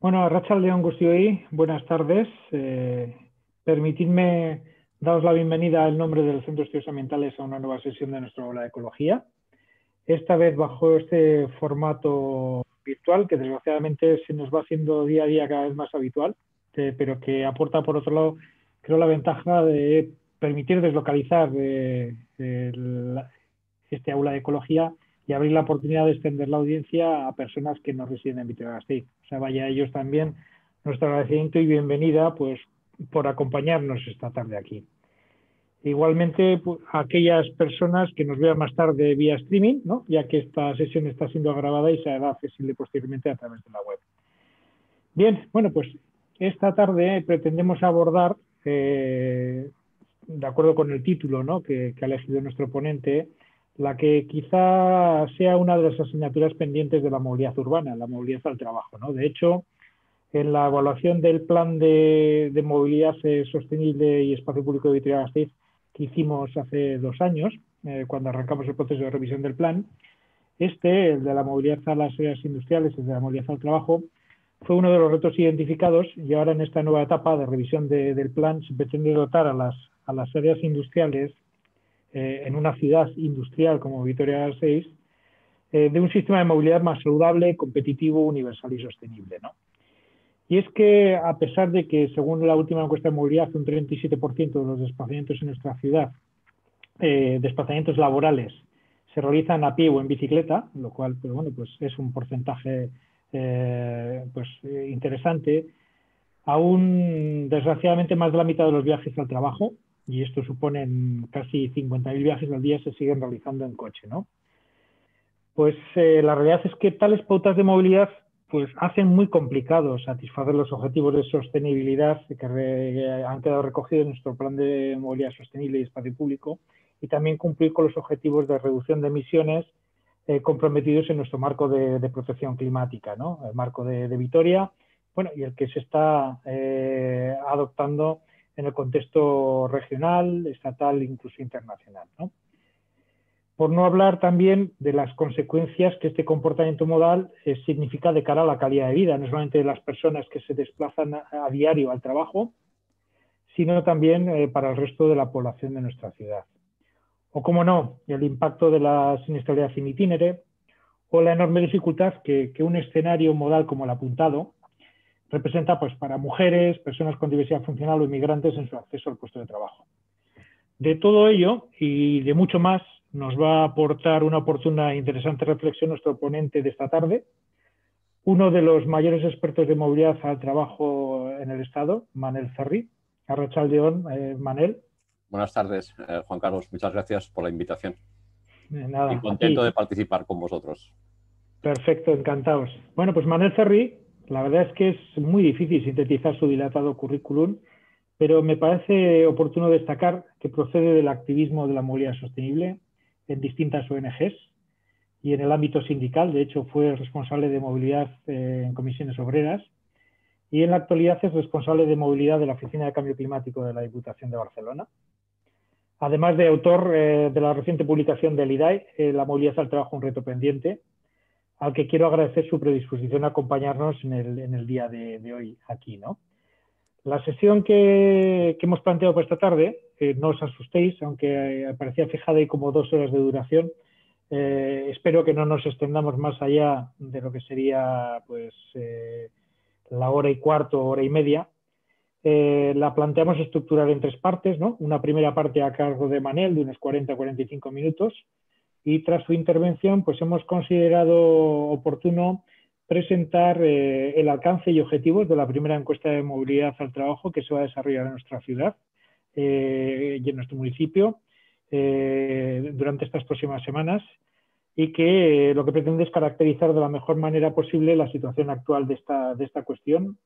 Bueno, Rachel León Gustioy, buenas tardes. Eh, permitidme daros la bienvenida al nombre del Centro de Estudios Ambientales a una nueva sesión de nuestra aula de ecología. Esta vez bajo este formato virtual que desgraciadamente se nos va haciendo día a día cada vez más habitual, eh, pero que aporta por otro lado, creo, la ventaja de permitir deslocalizar eh, este aula de ecología y abrir la oportunidad de extender la audiencia a personas que no residen en Vitoria-Gasteiz vaya a ellos también nuestro agradecimiento y bienvenida pues, por acompañarnos esta tarde aquí. Igualmente, pues, aquellas personas que nos vean más tarde vía streaming, ya que esta sesión está siendo grabada y será accesible posteriormente a través de la web. Bien, bueno, pues esta tarde pretendemos abordar, eh, de acuerdo con el título que ha elegido nuestro ponente, la que quizá sea una de las asignaturas pendientes de la movilidad urbana, la movilidad al trabajo. ¿no? De hecho, en la evaluación del plan de, movilidad eh, sostenible y espacio público de vitoria que hicimos hace dos años, eh, cuando arrancamos el proceso de revisión del plan, este, el de la movilidad a las áreas industriales, el de la movilidad al trabajo, fue uno de los retos identificados y ahora en esta nueva etapa de revisión del plan se pretende dotar a las áreas industriales eh, en una ciudad industrial como Vitoria 6, eh, de un sistema de movilidad más saludable, competitivo, universal y sostenible. ¿no? Y es que a pesar de que según la última encuesta de movilidad un 37% de los desplazamientos en nuestra ciudad, eh, desplazamientos laborales, se realizan a pie o en bicicleta, lo cual pues bueno, pues es un porcentaje pues, interesante, aún desgraciadamente más de la mitad de los viajes al trabajo, y esto supone casi 50.000 viajes al día, se siguen realizando en coche, ¿no? Pues eh, la realidad es que tales pautas de movilidad pues hacen muy complicado satisfacer los objetivos de sostenibilidad que han quedado recogidos en nuestro plan de movilidad sostenible y espacio público y también cumplir con los objetivos de reducción de emisiones eh, comprometidos en nuestro marco de, protección climática, ¿no? el marco de, Vitoria bueno, y el que se está eh, adoptando en el contexto regional, estatal, incluso internacional. Por no hablar también de las consecuencias que este comportamiento modal eh, significa de cara a la calidad de vida, no solamente de las personas que se desplazan a, diario al trabajo, sino también eh, para el resto de la población de nuestra ciudad. O, como no, el impacto de la siniestralidad in o la enorme dificultad que, que un escenario modal como el apuntado, representa pues, para mujeres, personas con diversidad funcional o inmigrantes en su acceso al puesto de trabajo. De todo ello y de mucho más nos va a aportar una oportuna e interesante reflexión nuestro ponente de esta tarde, uno de los mayores expertos de movilidad al trabajo en el Estado, Manel Ferri. león, eh, Manel. Buenas tardes, eh, Juan Carlos. Muchas gracias por la invitación. nada, y contento de participar con vosotros. Perfecto, encantados. Bueno, pues Manel Ferri la verdad es que es muy difícil sintetizar su dilatado currículum, pero me parece oportuno destacar que procede del activismo de la movilidad sostenible en distintas ONGs y en el ámbito sindical. De hecho, fue responsable de movilidad eh, en comisiones obreras y en la actualidad es responsable de movilidad de la Oficina de Cambio Climático de la Diputación de Barcelona. Además de autor eh, de la reciente publicación del IDAI, eh, La movilidad al trabajo, un reto pendiente, al que quiero agradecer su predisposición a acompañarnos en el, día de, hoy aquí. La sesión que, hemos planteado por esta tarde, eh, no os asustéis, aunque eh, parecía fijada y como dos horas de duración, eh, espero que no nos extendamos más allá de lo que sería pues, la hora y cuarto, hora y media. la planteamos estructurar en tres partes, ¿no? una primera parte a cargo de Manel de unos 40-45 minutos, y tras su intervención pues hemos considerado oportuno presentar eh, el alcance y objetivos de la primera encuesta de movilidad al trabajo que se va a desarrollar en nuestra ciudad eh, y en nuestro municipio eh, durante estas próximas semanas y que lo que pretende es caracterizar de la mejor manera posible la situación actual de esta, de esta cuestión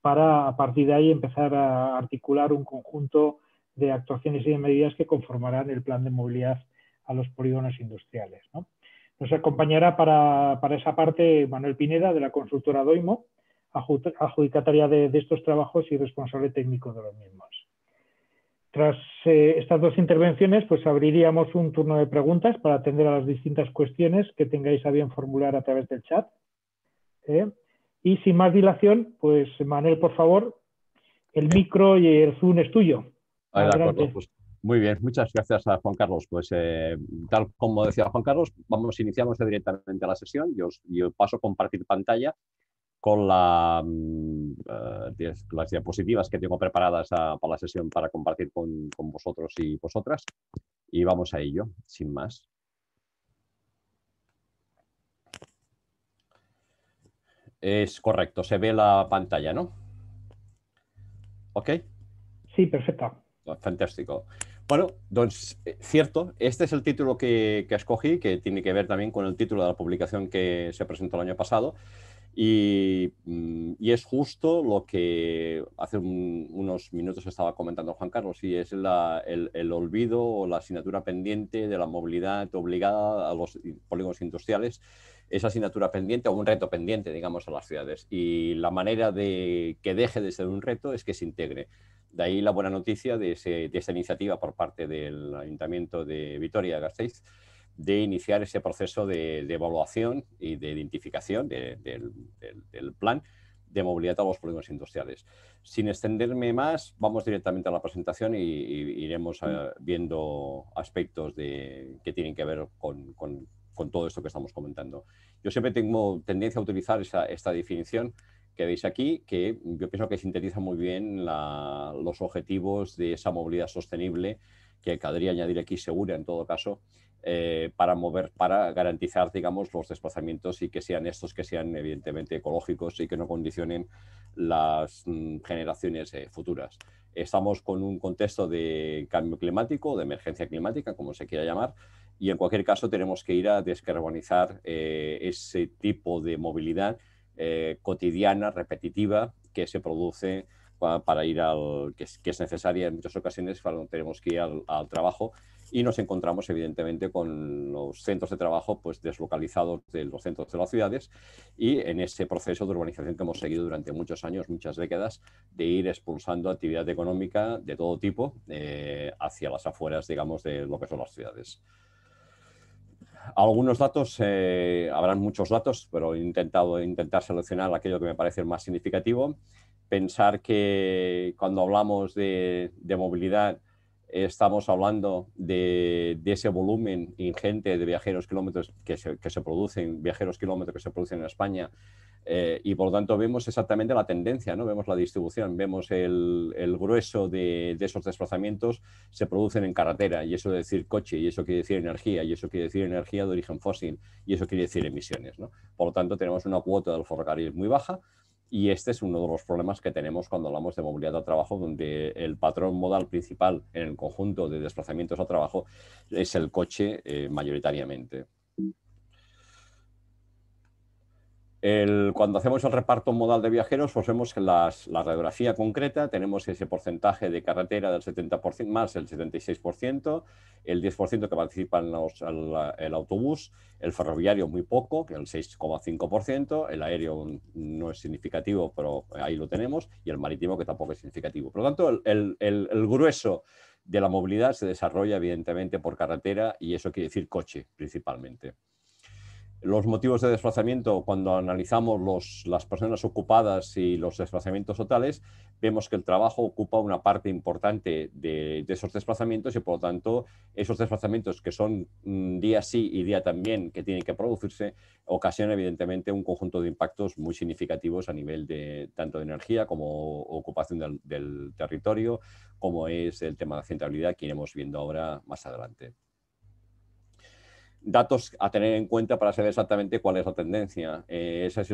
para a partir de ahí empezar a articular un conjunto de actuaciones y de medidas que conformarán el plan de movilidad a los polígonos industriales. Nos acompañará para, esa parte Manuel Pineda de la consultora Doimo, adjudicataria de, estos trabajos y responsable técnico de los mismos. Tras eh, estas dos intervenciones, pues abriríamos un turno de preguntas para atender a las distintas cuestiones que tengáis a bien formular a través del chat. ¿eh? Y sin más dilación, pues Manuel, por favor, el micro y el Zoom es tuyo. Adelante. Pues, muy bien, muchas gracias a Juan Carlos. Pues eh, tal como decía Juan Carlos, vamos, iniciamos directamente la sesión. Yo, paso a compartir pantalla con la, mm, eh, las diapositivas que tengo preparadas para la sesión para compartir con, con vosotros y vosotras. Y vamos a ello, sin más. Es correcto, se ve la pantalla, ¿no? ¿Ok? Sí, perfecto. Fantástico. Bueno, eh, cierto, este es el título que, escogí, que tiene que ver también con el título de la publicación que se presentó el año pasado. Y, mm, es justo lo que hace unos minutos estaba comentando Juan Carlos, y es el, el, olvido o la asignatura pendiente de la movilidad obligada a los polígonos industriales, esa asignatura pendiente o un reto pendiente, digamos, a las ciudades. Y la manera de que deje de ser un reto es que se integre de ahí la buena noticia de, esa iniciativa por parte del Ayuntamiento de Vitoria-Gasteiz de iniciar ese proceso de, evaluación y de identificación del, plan de movilidad a los polígonos industriales. Sin extenderme más, vamos directamente a la presentación y, iremos eh, viendo aspectos de, que tienen que ver con, todo esto que estamos comentando. Yo siempre tengo tendencia a utilizar esta definición que veis aquí, que yo pienso que sintetiza muy bien los objetivos de esa movilidad sostenible, que cabría añadir aquí segura en todo caso, eh, para mover, para garantizar, digamos, los desplazamientos y que sean estos que sean evidentemente ecológicos y que no condicionen las mm, generaciones eh, futuras. Estamos con un contexto de cambio climático, de emergencia climática, como se quiera llamar, y en cualquier caso tenemos que ir a descarbonizar eh, ese tipo de movilidad eh, cotidiana, repetitiva, que se produce para ir al. Que es, necesaria en muchas ocasiones cuando tenemos que ir al, trabajo y nos encontramos evidentemente con los centros de trabajo pues deslocalizados de los centros de las ciudades y en ese proceso de urbanización que hemos seguido durante muchos años, muchas décadas, de ir expulsando actividad económica de todo tipo eh, hacia las afueras, digamos, de lo que son las ciudades algunos datos, eh, habrán muchos datos, pero he intentado intentar seleccionar aquello que me parece más significativo. Pensar que cuando hablamos de movilidad, estamos hablando de, ese volumen ingente de viajeros kilómetros que se, producen, viajeros kilómetros que se producen en España, eh, y por lo tanto vemos exactamente la tendencia, ¿no? vemos la distribución, vemos el, grueso de, esos desplazamientos se producen en carretera, y eso quiere decir coche, y eso quiere decir energía, y eso quiere decir energía de origen fósil, y eso quiere decir emisiones. ¿no? Por lo tanto, tenemos una cuota del ferrocarril muy baja, y este es uno de los problemas que tenemos cuando hablamos de movilidad a trabajo, donde el patrón modal principal en el conjunto de desplazamientos a trabajo es el coche eh, mayoritariamente. cuando hacemos el reparto modal de viajeros, pues vemos que la radiografía concreta, tenemos ese porcentaje de carretera del 70% más el 76%, el 10% que participa en los, el, autobús, el ferroviario muy poco, que el 6,5%, el aéreo no es significativo, pero ahí lo tenemos, y el marítimo que tampoco es significativo. Por lo tanto, el grueso de la movilidad se desarrolla evidentemente por carretera y eso quiere decir coche principalmente los motivos de desplazamiento, cuando analizamos las personas ocupadas y los desplazamientos totales, vemos que el trabajo ocupa una parte importante de, esos desplazamientos y por lo tanto esos desplazamientos que son mm, día sí y día también que tienen que producirse, ocasionan evidentemente un conjunto de impactos muy significativos a nivel de tanto de energía como ocupación del, territorio, como es el tema de la centralidad que iremos viendo ahora más adelante datos a tener en cuenta para saber exactamente cuál es la tendencia. Eh, ese, es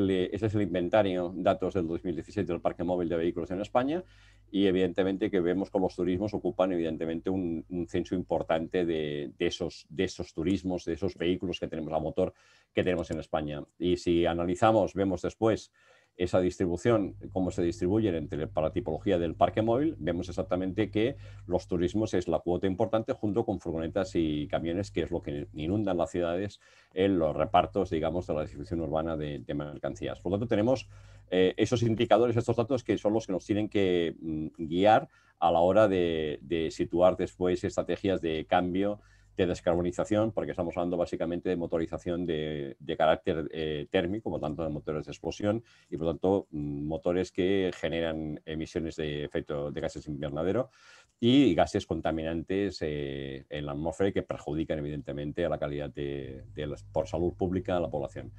el, inventario, datos del 2017 del parque móvil de vehículos en España y evidentemente que vemos que los turismos ocupan evidentemente un, censo importante de, esos, de esos turismos, de esos vehículos que tenemos a motor que tenemos en España. Y si analizamos, vemos después esa distribución, cómo se distribuyen entre, la tipología del parque móvil, vemos exactamente que los turismos es la cuota importante junto con furgonetas y camiones, que es lo que inundan las ciudades en los repartos, digamos, de la distribución urbana de, mercancías. Por lo tanto, tenemos eh, esos indicadores, estos datos que son los que nos tienen que mm, guiar a la hora de, de situar después estrategias de cambio de descarbonización, porque estamos hablando básicamente de motorización de, carácter eh, térmico, por tanto, de motores de explosión y por lo tanto, mm, motores que generan emisiones de efecto de gases invernadero y gases contaminantes eh, en la atmósfera que perjudican evidentemente a la calidad de, por salud pública a la población.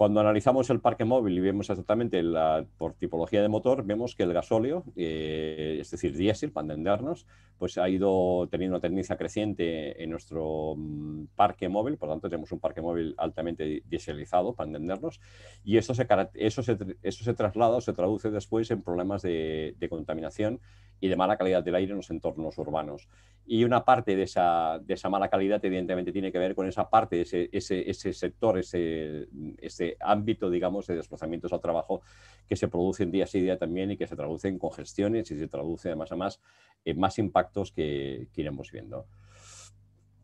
Cuando analizamos el parque móvil y vemos exactamente la, por tipología de motor, vemos que el gasóleo, eh, es decir, diésel, para entendernos, pues ha ido teniendo una tendencia creciente en nuestro mm, parque móvil, por lo tanto tenemos un parque móvil altamente diéselizado, para entendernos, y eso se, eso eso se traslada o se traduce después en problemas de, contaminación y de mala calidad del aire en los entornos urbanos. Y una parte de esa, de esa mala calidad evidentemente tiene que ver con esa parte, ese, ese, sector, ese, ese ámbito, digamos, de desplazamientos al trabajo que se producen día a día también y que se traducen en congestiones y se traduce además a más, en más impactos que, iremos viendo.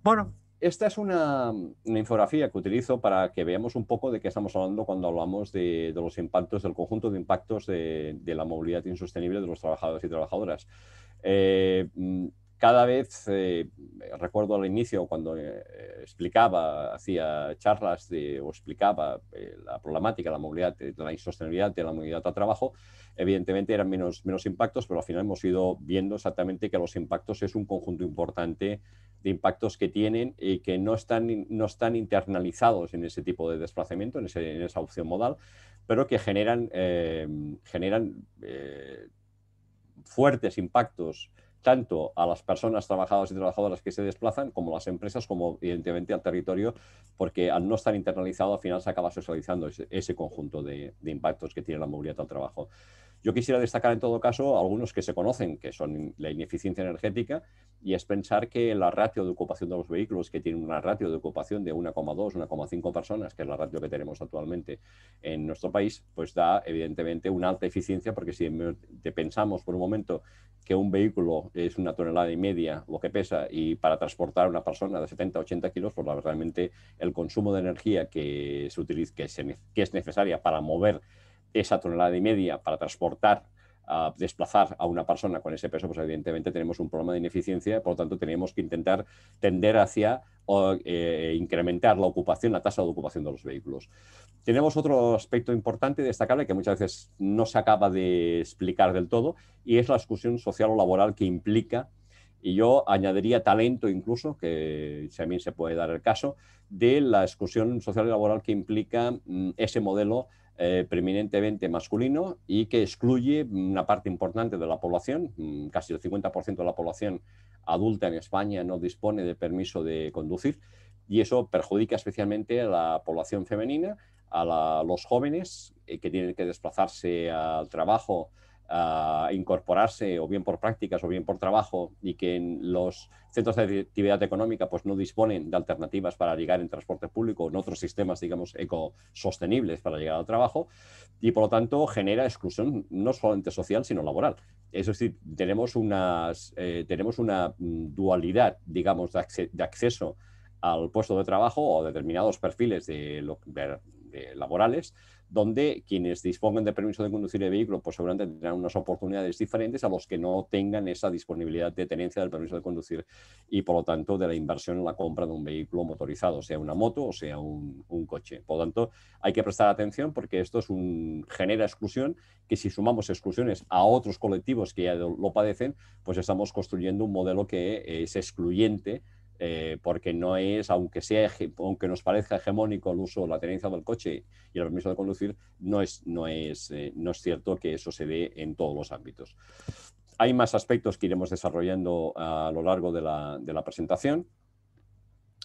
Bueno, esta es una, infografía que utilizo para que veamos un poco de qué estamos hablando cuando hablamos de, los impactos, del conjunto de impactos de, la movilidad insostenible de los trabajadores y trabajadoras. Eh, cada vez, eh, recuerdo al inicio cuando eh, explicaba, hacía charlas o explicaba eh, la problemática, la movilidad, la insostenibilidad de la movilidad a trabajo, evidentemente eran menos, menos impactos, pero al final hemos ido viendo exactamente que los impactos es un conjunto importante de impactos que tienen y que no están, no están internalizados en ese tipo de desplazamiento, en, esa opción modal, pero que generan, generan fuertes impactos tanto a las personas trabajadoras y trabajadoras que se desplazan como las empresas, como evidentemente al territorio, porque al no estar internalizado al final se acaba socializando ese, conjunto de, de impactos que tiene la movilidad al trabajo. Yo quisiera destacar en todo caso algunos que se conocen, que son la ineficiencia energética, y es pensar que la ratio de ocupación de los vehículos, que tiene una ratio de ocupación de 1,2, 1,5 personas, que es la ratio que tenemos actualmente en nuestro país, pues da evidentemente una alta eficiencia, porque si pensamos por un momento que un vehículo es una tonelada y media lo que pesa y para transportar a una persona de 70 80 kilos, pues realmente el consumo de energía que, se utiliza, que es necesaria para mover esa tonelada y media para transportar, ah, desplazar a una persona con ese peso, pues evidentemente tenemos un problema de ineficiencia, por lo tanto tenemos que intentar tender hacia o, eh, incrementar la ocupación, la tasa de ocupación de los vehículos. Tenemos otro aspecto importante destacable que muchas veces no se acaba de explicar del todo y es la exclusión social o laboral que implica, y yo añadiría talento incluso, que también se puede dar el caso, de la exclusión social y laboral que implica mm, ese modelo eh, preeminentemente masculino y que excluye una parte importante de la población, mm, casi el 50% de la población adulta en España no dispone de permiso de conducir y eso perjudica especialmente a la población femenina, a los jóvenes eh, que tienen que desplazarse al trabajo a incorporarse o bien por prácticas o bien por trabajo y que en los centros de actividad económica pues no disponen de alternativas para llegar en transporte público o en otros sistemas digamos ecosostenibles para llegar al trabajo y por lo tanto genera exclusión no solamente social sino laboral es decir tenemos una eh, tenemos una mm, dualidad digamos de, acceso al puesto de trabajo o determinados perfiles de laborales donde quienes dispongan de permiso de conducir el vehículo, pues seguramente tendrán unas oportunidades diferentes a los que no tengan esa disponibilidad de tenencia del permiso de conducir y, por lo tanto, de la inversión en la compra de un vehículo motorizado, sea una moto o sea un, coche. Por lo tanto, hay que prestar atención porque esto genera exclusión que si sumamos exclusiones a otros colectivos que ya lo padecen, pues estamos construyendo un modelo que es excluyente eh, porque no es, aunque, sea, aunque nos parezca hegemónico el uso, la tenencia del coche y el permiso de conducir, no es, no es, eh, no es cierto que eso se dé en todos los ámbitos. Hay más aspectos que iremos desarrollando a lo largo de la, presentación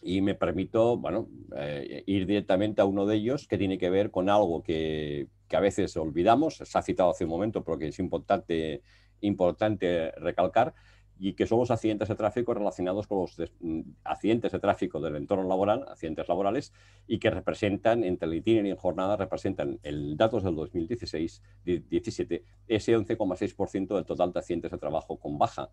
y me permito bueno, eh, ir directamente a uno de ellos que tiene que ver con algo que, que a veces olvidamos, se ha citado hace un momento, pero que es importante, importante recalcar, y que son los accidentes de tráfico relacionados con los mm, accidentes de tráfico del entorno laboral, accidentes laborales, y que representan, entre el itinerario y jornada, representan en datos del 2016-17, ese 11,6% del total de accidentes de trabajo con baja.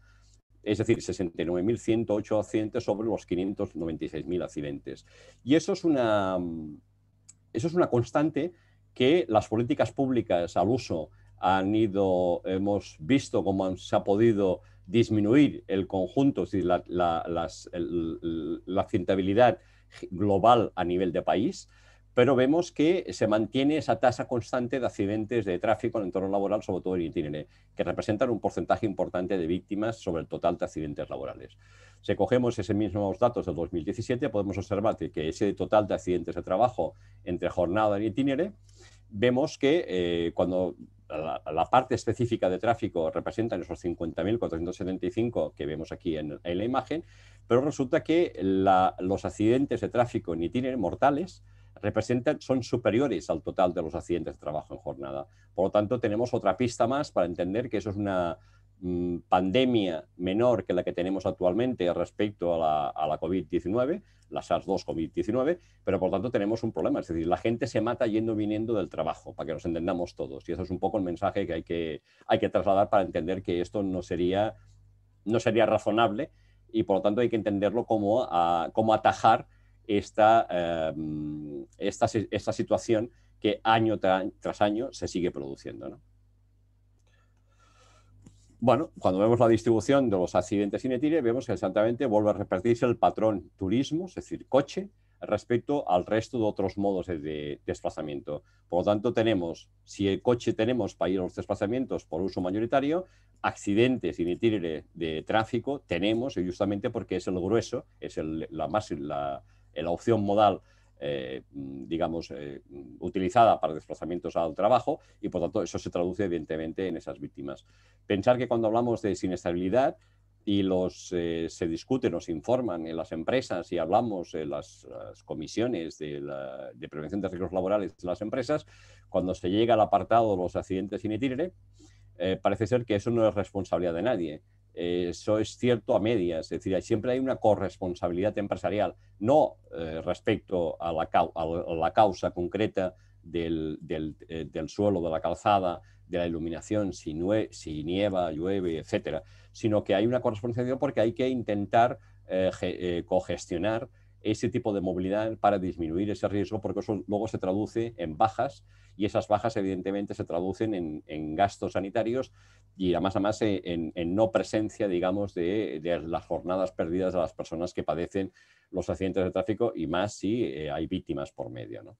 Es decir, 69.108 accidentes sobre los 596.000 accidentes. Y eso es una, eso es una constante que las políticas públicas al uso han ido, hemos visto cómo se ha podido disminuir el conjunto, si la, la, accidentabilidad global a nivel de país, pero vemos que se mantiene esa tasa constante de accidentes de tráfico en el entorno laboral, sobre todo en itinere, que representan un porcentaje importante de víctimas sobre el total de accidentes laborales. Si cogemos esos mismos datos del 2017, podemos observar que ese total de accidentes de trabajo entre jornada y itinere, vemos que eh, cuando la, parte específica de tráfico representa esos 50.475 que vemos aquí en, la imagen, pero resulta que los accidentes de tráfico en itinerario mortales representan, son superiores al total de los accidentes de trabajo en jornada. Por lo tanto, tenemos otra pista más para entender que eso es una, Mm, pandemia menor que la que tenemos actualmente respecto a la, COVID-19, la SARS-2 COVID-19, pero por tanto tenemos un problema, es decir, la gente se mata yendo viniendo del trabajo, para que nos entendamos todos, y eso es un poco el mensaje que hay que, hay que trasladar para entender que esto no sería, no sería razonable y por lo tanto hay que entenderlo como, atajar esta, em, esta, situación que año tras año se sigue produciendo. ¿no? Bueno, cuando vemos la distribución de los accidentes inetiles, vemos que exactamente vuelve a repetirse el patrón turismo, es decir, coche, respecto al resto de otros modos de, desplazamiento. Por lo tanto, tenemos, si el coche tenemos para ir a los desplazamientos por uso mayoritario, accidentes inetiles de tráfico tenemos, y justamente porque es el grueso, es más, la, la opción modal eh, mm, digamos, eh, mm, utilizada para desplazamientos al trabajo y por tanto eso se traduce evidentemente en esas víctimas. Pensar que cuando hablamos de inestabilidad y los, eh, se discute, nos informan en las empresas y hablamos en las, comisiones de, prevención de riesgos laborales de las empresas, cuando se llega al apartado de los accidentes in itinere, parece ser que eso no es responsabilidad de nadie eh, eso es cierto a medias, es decir, siempre hay una corresponsabilidad empresarial, no eh, respecto a la, causa concreta eh, del, suelo, de la calzada, de la iluminación, si, nieva, llueve, etcétera, sino que hay una corresponsabilidad porque hay que intentar cogestionar ese tipo de movilidad para disminuir ese riesgo, porque eso luego se traduce en bajas y esas bajas evidentemente se traducen en, gastos sanitarios y además, además en, no presencia, digamos, de, las jornadas perdidas de las personas que padecen los accidentes de tráfico y más si eh, hay víctimas por medio. ¿no?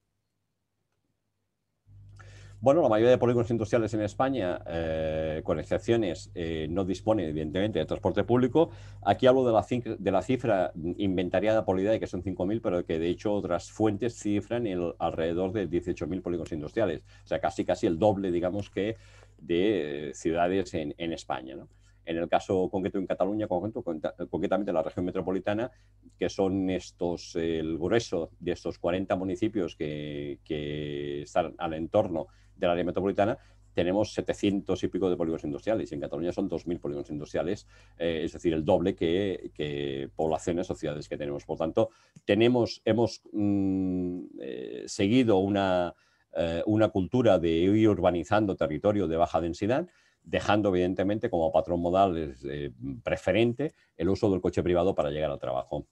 Bueno, la mayoría de polígonos industriales en España, eh, con excepciones, eh, no dispone evidentemente de transporte público. Aquí hablo de la, de la cifra inventariada por la que son 5.000, pero que de hecho otras fuentes cifran el, alrededor de 18.000 polígonos industriales, o sea, casi casi el doble, digamos, que de ciudades en, España. en el caso concreto en Cataluña, concretamente en la región metropolitana, que son estos, el grueso de estos 40 municipios que están al entorno del área metropolitana, tenemos 700 y pico de polígonos industriales y en Cataluña son 2.000 polígonos industriales, eh, es decir, el doble que, poblaciones o ciudades que tenemos. Por tanto, tenemos, hemos mm, eh, seguido una, eh, una cultura de ir urbanizando territorio de baja densidad, dejando evidentemente como patrón modal preferente el uso del coche privado para llegar al trabajo.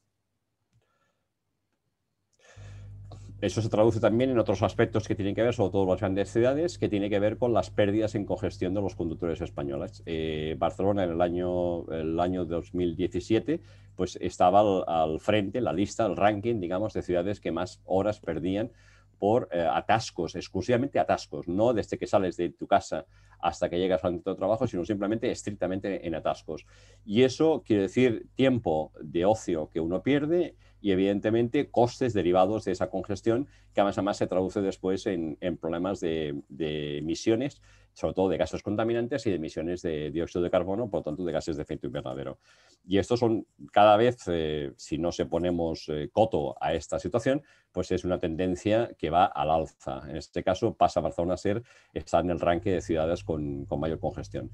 eso se traduce también en otros aspectos que tienen que ver, sobre todo las grandes ciudades, que tiene que ver con las pérdidas en congestión de los conductores españoles. Eh, Barcelona en el año, el año 2017 pues estaba al, al, frente, la lista, el ranking, digamos, de ciudades que más horas perdían por eh, atascos, exclusivamente atascos, no desde que sales de tu casa hasta que llegas al tu trabajo, sino simplemente estrictamente en atascos. Y eso quiere decir tiempo de ocio que uno pierde y evidentemente costes derivados de esa congestión que además, además se traduce después en, problemas de, de emisiones sobre todo de gases contaminantes y de emisiones de dióxido de carbono, por tanto de gases de efecto invernadero. Y estos son cada vez, eh, si no se ponemos eh, coto a esta situación, pues es una tendencia que va al alza. En este caso pasa Barcelona a ser, está en el ranking de ciudades con, mayor congestión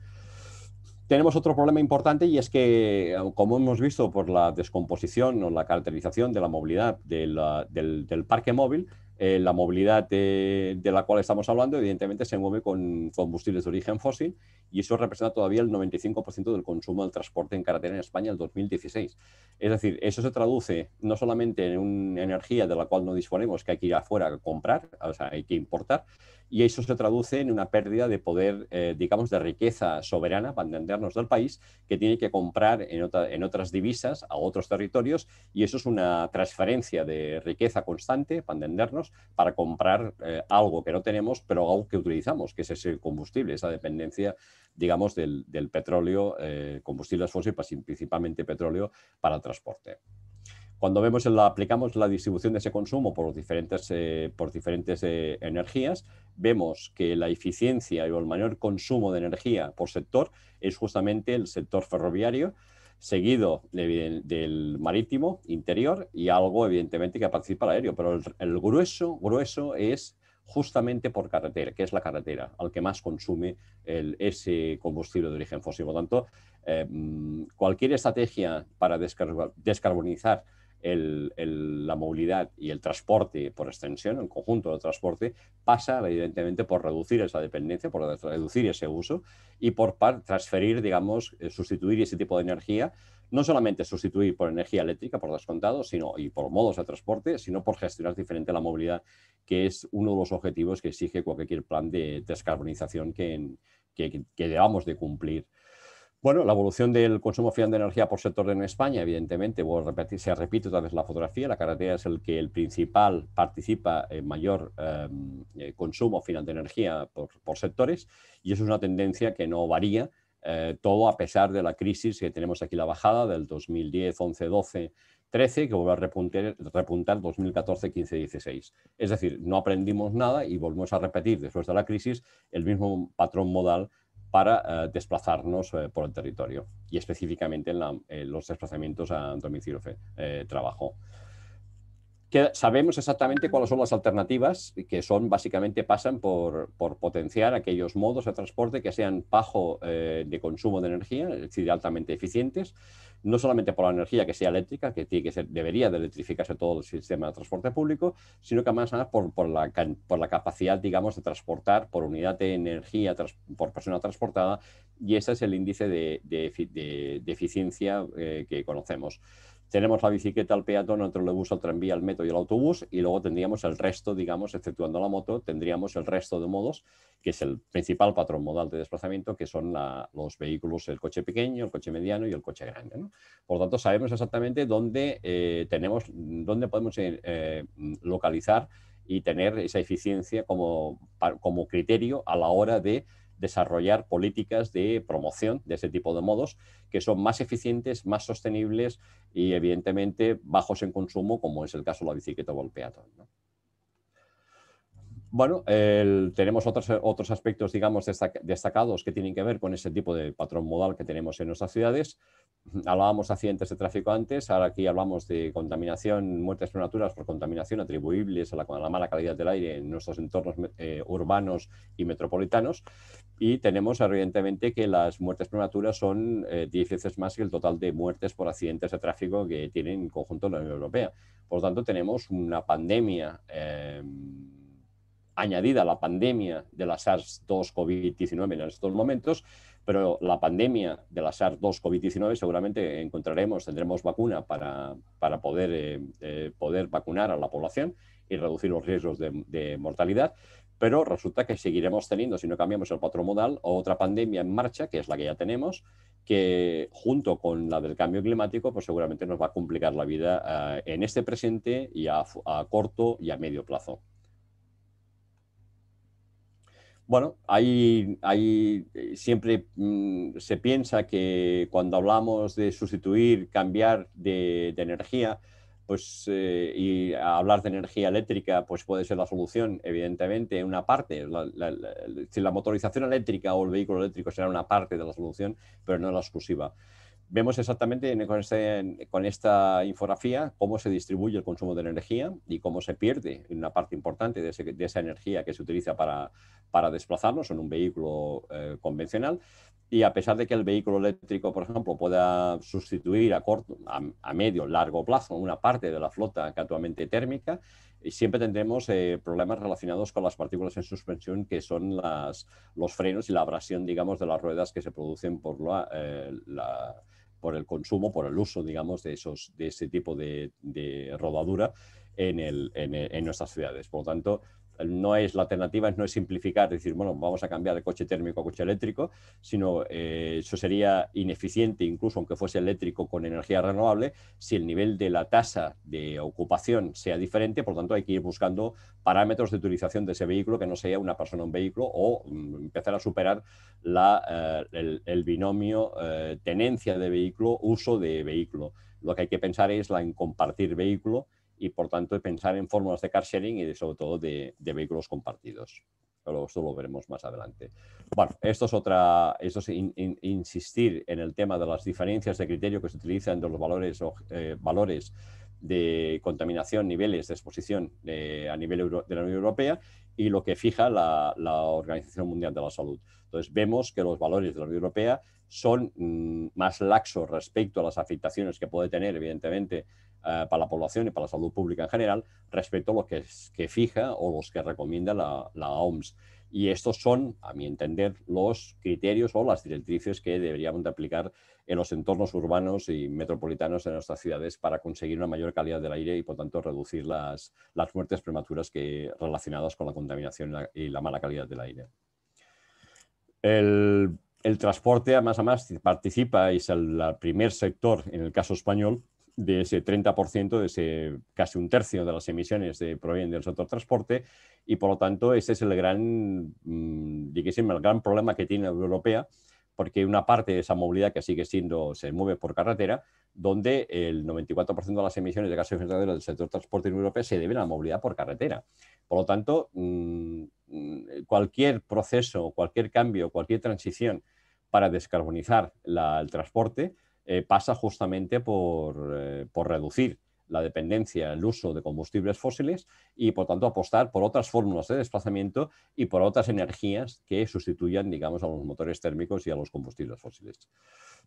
tenemos otro problema importante y es que, como hemos visto por la descomposición o la caracterización de la movilidad del, del, parque móvil, eh, la movilidad de, la cual estamos hablando, evidentemente, se mueve con combustibles de origen fósil y eso representa todavía el 95% del consumo del transporte en carretera en España en 2016. Es decir, eso se traduce no solamente en una energía de la cual no disponemos, que hay que ir afuera a comprar, o sea, hay que importar, y eso se traduce en una pérdida de poder, eh, digamos, de riqueza soberana, para entendernos del país, que tiene que comprar en, otras divisas a otros territorios, y eso es una transferencia de riqueza constante, para entendernos, para comprar eh, algo que no tenemos, pero algo que utilizamos, que es ese combustible, esa dependencia, digamos, del, del petróleo, eh, combustibles fósiles, principalmente petróleo, para transporte. Cuando vemos aplicamos la distribución de ese consumo por diferentes, eh, por diferentes eh, energías, vemos que la eficiencia o el mayor consumo de energía por sector es justamente el sector ferroviario, seguido del marítimo interior y algo evidentemente que participa el aéreo, pero el, grueso, es justamente por carretera, que es la carretera, al que más consume ese combustible de origen fósil. Por lo tanto, eh, mm, cualquier estrategia para descarbonizar la movilidad y el transporte por extensión, el conjunto de transporte, pasa evidentemente por reducir esa dependencia, por reducir ese uso y por transferir, digamos, eh, sustituir ese tipo de energía, no solamente sustituir por energía eléctrica, por descontado, sino y por modos de transporte, sino por gestionar diferente la movilidad, que es uno de los objetivos que exige cualquier plan de descarbonización que debamos de cumplir bueno, la evolución del consumo final de energía por sector en España, evidentemente, a se repite otra vez la fotografía, la carretera es el que el principal participa en mayor em, eh, consumo final de energía por, sectores y eso es una tendencia que no varía, eh, todo a pesar de la crisis que tenemos aquí, la bajada del 2010, 11, 12, 13, que vuelve a repuntar, repuntar 2014, 15, 16. Es decir, no aprendimos nada y volvemos a repetir después de la crisis el mismo patrón modal para eh, desplazarnos eh, por el territorio y específicamente en, los desplazamientos a domicilio-trabajo. Eh, que sabemos exactamente cuáles son las alternativas que son básicamente pasan por, potenciar aquellos modos de transporte que sean bajo de consumo de energía, es decir, altamente eficientes, no solamente por la energía que sea eléctrica, que, tiene que debería de electrificarse todo el sistema de transporte público, sino que más por, la, por la capacidad, digamos, de transportar por unidad de energía, por persona transportada, y ese es el índice de, eficiencia eh, que conocemos tenemos la bicicleta, el peatón, el autobús, el tranvía, el metro y el autobús, y luego tendríamos el resto, digamos, exceptuando la moto, tendríamos el resto de modos, que es el principal patrón modal de desplazamiento, que son los vehículos, el coche pequeño, el coche mediano y el coche grande. Por Por tanto, sabemos exactamente dónde, eh, tenemos, dónde podemos eh, eh, localizar y tener esa eficiencia como, como criterio a la hora de desarrollar políticas de promoción de ese tipo de modos que son más eficientes, más sostenibles y evidentemente bajos en consumo, como es el caso de la bicicleta o bueno, tenemos otros, otros aspectos, digamos, destacados que tienen que ver con ese tipo de patrón modal que tenemos en nuestras ciudades. Hablábamos de accidentes de tráfico antes, ahora aquí hablamos de contaminación, muertes prematuras por contaminación atribuibles a la, mala calidad del aire en nuestros entornos eh, urbanos y metropolitanos. Y tenemos, evidentemente, que las muertes prematuras son 10 eh, veces más que el total de muertes por accidentes de tráfico que tiene en conjunto la Unión Europea. Por lo tanto, tenemos una pandemia. Eh, añadida la pandemia de la SARS-2 19 en estos momentos, pero la pandemia de la SARS-2 19 seguramente encontraremos, tendremos vacuna para, poder, eh, eh, poder vacunar a la población y reducir los riesgos de, mortalidad, pero resulta que seguiremos teniendo, si no cambiamos el patrón modal, otra pandemia en marcha, que es la que ya tenemos, que junto con la del cambio climático, pues seguramente nos va a complicar la vida eh, en este presente y a corto y a medio plazo. Bueno, hay, eh, siempre mm, se piensa que cuando hablamos de sustituir, cambiar de, energía, pues, eh, y hablar de energía eléctrica, pues puede ser la solución, evidentemente, una parte. La, la, motorización eléctrica o el vehículo eléctrico será una parte de la solución, pero no la exclusiva vemos exactamente este, con, esta infografía cómo se distribuye el consumo de energía y cómo se pierde una parte importante de, esa energía que se utiliza para, para desplazarnos en un vehículo eh, convencional. Y a pesar de que el vehículo eléctrico, por ejemplo, pueda sustituir a corto, a, medio, largo plazo una parte de la flota que actualmente térmica, eh, siempre tendremos eh, problemas relacionados con las partículas en suspensión, que son las, los frenos y la abrasión, digamos, de las ruedas que se producen por la, la por el consumo, por el uso, digamos, de, esos, de ese tipo de, de rodadura en, el, en, en, nuestras ciudades. Por lo tanto, no es la alternativa, no es simplificar, decir, bueno, vamos a cambiar de coche térmico a coche eléctrico, sino eh, eso sería ineficiente, incluso aunque fuese eléctrico con energía renovable, si el nivel de la tasa de ocupación sea diferente, por lo tanto hay que ir buscando parámetros de utilización de ese vehículo que no sea una persona un vehículo o mm, empezar a superar eh, el, binomio eh, tenencia de vehículo, uso de vehículo. Lo que hay que pensar es la en compartir vehículo y por tanto pensar en fórmulas de car sharing y sobre todo de, vehículos compartidos. Pero esto lo veremos más adelante. Bueno, esto es otra, esto insistir en el tema de las diferencias de criterio que se utilizan de los valores, eh, valores de contaminación, niveles de exposición eh, a nivel de la Unión Europea y lo que fija la, Organización Mundial de la Salud. Entonces, vemos que los valores de la Unión Europea son mm, más laxos respecto a las afectaciones que puede tener, evidentemente, eh, para la población y para la salud pública en general, respecto a lo que, fija o los que recomienda la OMS. Y estos son, a mi entender, los criterios o las directrices que deberíamos aplicar en los entornos urbanos y metropolitanos de nuestras ciudades para conseguir una mayor calidad del aire y, por tanto, reducir las, muertes prematuras que, relacionadas con la contaminación y la, mala calidad del aire. El, transporte, además a más, participa, es el primer sector, en el caso español, de ese 30%, de ese casi un tercio de las emisiones de, provienen del sector transporte y por lo tanto ese es el gran, mm, el gran problema que tiene la Unión Europea porque una parte de esa movilidad que sigue siendo, se mueve por carretera, donde el 94% de las emisiones de gases de del sector transporte europeo se deben a la movilidad por carretera. Por lo tanto, mm, cualquier proceso, cualquier cambio, cualquier transición para descarbonizar el transporte eh, pasa justamente eh, por, reducir la dependencia, el uso de combustibles fósiles y, por tanto, apostar por otras fórmulas de desplazamiento y por otras energías que sustituyan, digamos, a los motores térmicos y a los combustibles fósiles.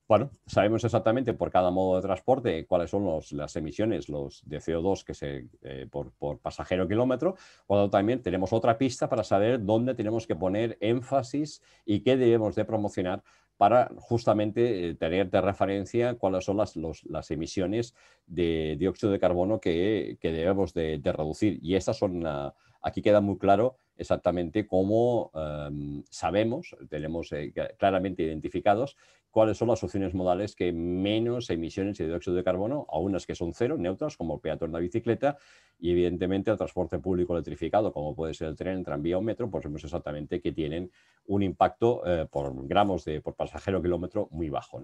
Bueno, sabemos exactamente por cada modo de transporte cuáles son las emisiones los de CO2 que se, eh, por, por, pasajero kilómetro, cuando también tenemos otra pista para saber dónde tenemos que poner énfasis y qué debemos de promocionar para justamente eh, tener de referencia cuáles son las, las emisiones de dióxido de carbono que, debemos de, reducir. Y estas son, aquí queda muy claro exactamente cómo em, sabemos, tenemos eh, claramente identificados cuáles son las opciones modales que menos emisiones de dióxido de carbono, a unas que son cero, neutras, como el peatón de la bicicleta, y evidentemente el transporte público electrificado, como puede ser el tren, el tranvía o metro, pues vemos exactamente que tienen un impacto eh, por gramos por pasajero kilómetro muy bajo.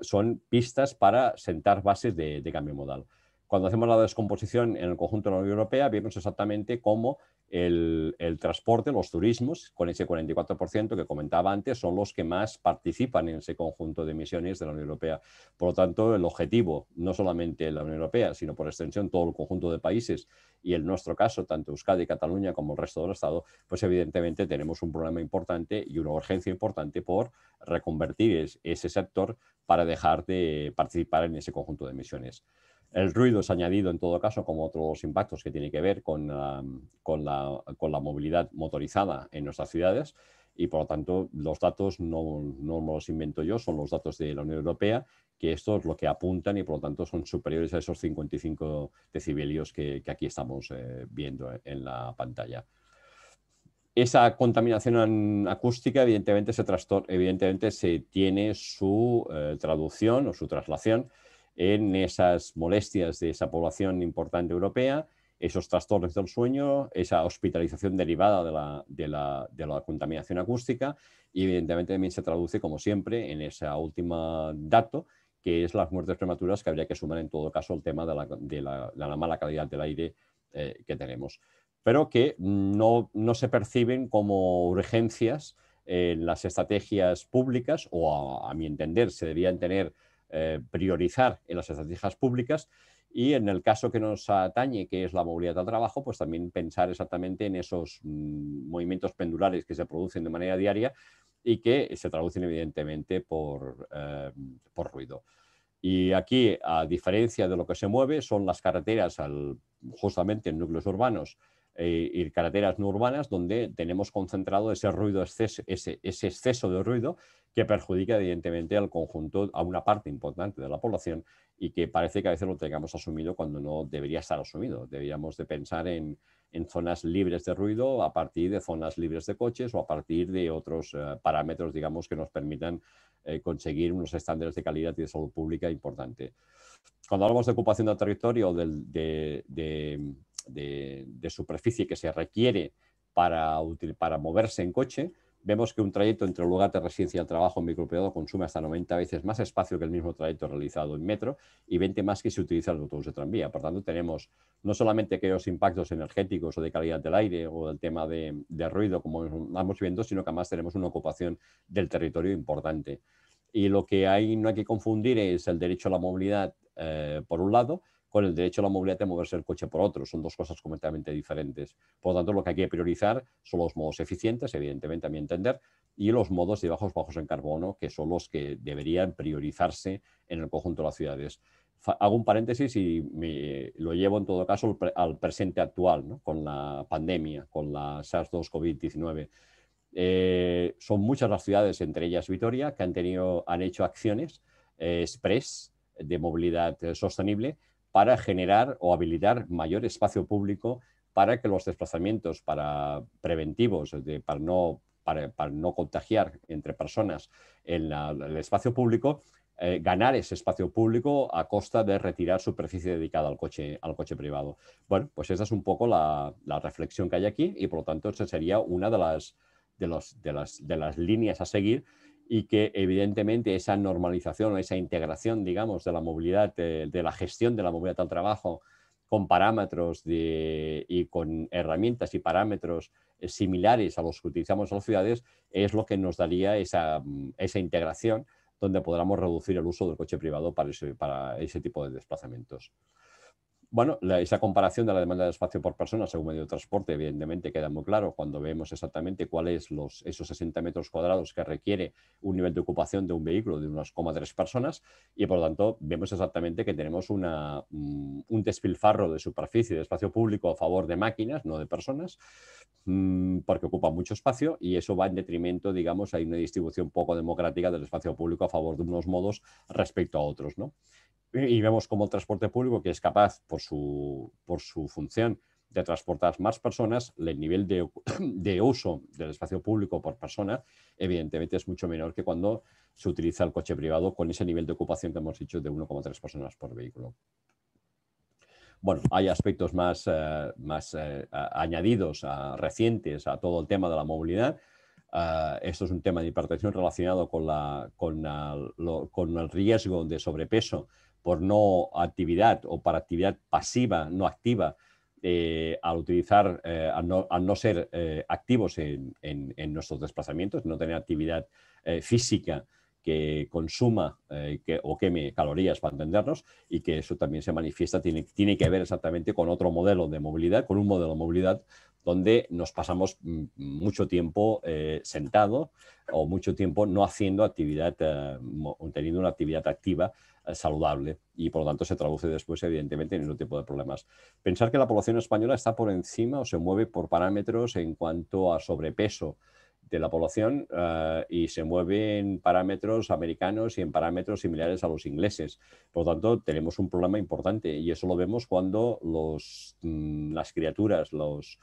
son pistas para sentar bases de cambio modal cuando hacemos la descomposición en el conjunto de la Unión Europea, vemos exactamente cómo el, transporte, los turismos, con ese 44% que comentaba antes, son los que más participan en ese conjunto de emisiones de la Unión Europea. Por lo tanto, el objetivo, no solamente la Unión Europea, sino por extensión todo el conjunto de países y en nuestro caso, tanto Euskadi, y Cataluña como el resto del Estado, pues evidentemente tenemos un problema importante y una urgencia importante por reconvertir ese sector para dejar de participar en ese conjunto de emisiones. El ruido es añadido en todo caso como otros impactos que tiene que ver con, la, movilidad motorizada en nuestras ciudades y por lo tanto los datos no, los invento yo, son los datos de la Unión Europea que esto es lo que apuntan y por lo tanto son superiores a esos 55 decibelios que, aquí estamos eh, viendo en la pantalla esa contaminación acústica evidentemente se, evidentemente se tiene su eh, traducción o su traslación en esas molestias de esa población importante europea, esos trastornos del sueño, esa hospitalización derivada de la, contaminación acústica y evidentemente también se traduce, como siempre, en ese último dato, que es las muertes prematuras que habría que sumar en todo caso el tema de la, mala calidad del aire eh, que tenemos, pero que no, se perciben como urgencias en las estrategias públicas o a mi entender se debían tener eh, priorizar en las estrategias públicas y en el caso que nos atañe, que es la movilidad al trabajo, pues también pensar exactamente en esos mm, movimientos pendulares que se producen de manera diaria y que se traducen evidentemente por, eh, ruido. Y aquí, a diferencia de lo que se mueve, son las carreteras justamente en núcleos urbanos eh, y carreteras no urbanas, donde tenemos concentrado ese ruido, ese exceso de ruido que perjudica evidentemente al conjunto, a una parte importante de la población y que parece que a veces lo tengamos asumido cuando no debería estar asumido. Deberíamos de pensar en, en zonas libres de ruido a partir de zonas libres de coches o a partir de otros eh, parámetros, digamos, que nos permitan eh, conseguir unos estándares de calidad y de salud pública importantes. Cuando hablamos de ocupación del territorio, de, de, de superficie que se requiere para, para moverse en coche, vemos que un trayecto entre el lugar de residencia y el trabajo en microperiodo consume hasta 90 veces más espacio que el mismo trayecto realizado en metro y 20 más que si utiliza el autobús de tranvía. Por tanto, tenemos no solamente aquellos impactos energéticos o de calidad del aire o del tema de, ruido, como vamos viendo, sino que además tenemos una ocupación del territorio importante. Y lo que hay, no hay que confundir es el derecho a la movilidad, eh, por un lado, con el derecho a la movilidad de moverse el coche por otro. Son dos cosas completamente diferentes. Por lo tanto, lo que hay que priorizar son los modos eficientes, evidentemente, a mi entender, y los modos de bajos bajos en carbono, que son los que deberían priorizarse en el conjunto de las ciudades. hago un paréntesis y lo llevo en todo caso al, presente actual, ¿no? con la pandemia, con la sars cov 19 eh, son muchas las ciudades, entre ellas Vitoria, que han, tenido, han hecho acciones eh, express de movilidad eh, sostenible para generar o habilitar mayor espacio público para que los desplazamientos para preventivos, para, no, para, no, contagiar entre personas en, el espacio público, eh, ganar ese espacio público a costa de retirar superficie dedicada al coche, al coche privado. Bueno, pues esa es un poco la, reflexión que hay aquí y por lo tanto esa sería una de las, de, de, las, de las líneas a seguir y que evidentemente esa normalización o esa integración, digamos, de la movilidad, de, la gestión de la movilidad al trabajo con parámetros y con herramientas y parámetros eh, similares a los que utilizamos en las ciudades es lo que nos daría esa, mm, integración donde podamos reducir el uso del coche privado para ese tipo de desplazamientos. Bueno, esa comparación de la demanda de espacio por persona según medio de transporte, evidentemente, queda muy claro cuando vemos exactamente cuáles son esos 60 metros cuadrados que requiere un nivel de ocupación de un vehículo de unas tres personas y, por lo tanto, vemos exactamente que tenemos mm, un despilfarro de superficie, de espacio público a favor de máquinas, no de personas, mm, porque ocupa mucho espacio y eso va en detrimento, digamos, hay una distribución poco democrática del espacio público a favor de unos modos respecto a otros, ¿no? y vemos como el transporte público, que es capaz por su, por su función de transportar más personas, el nivel de, de, uso del espacio público por persona evidentemente es mucho menor que cuando se utiliza el coche privado con ese nivel de ocupación que hemos dicho de 1,3 personas por vehículo. Bueno, hay aspectos más, eh, más eh, añadidos, recientes a todo el tema de la movilidad. Eh, esto es un tema de hipertensión relacionado con, la, con el riesgo de sobrepeso por no actividad o para actividad pasiva, no activa, eh, al utilizar, eh, al, no, ser eh, activos en, nuestros desplazamientos, no tener actividad física que consuma o queme calorías para entendernos y que eso también se manifiesta, tiene, tiene que ver exactamente con otro modelo de movilidad, con un modelo de movilidad donde nos pasamos mm, mucho tiempo sentado o mucho tiempo no haciendo actividad, teniendo una actividad activa eh, saludable y por lo tanto se traduce después evidentemente en otro tipo de problemas. Pensar que la población española está por encima o se mueve por parámetros en cuanto a sobrepeso de la población eh, y se mueve en parámetros americanos y en parámetros similares a los ingleses. Por lo tanto, tenemos un problema importante y eso lo vemos cuando los, mm, las criaturas, los,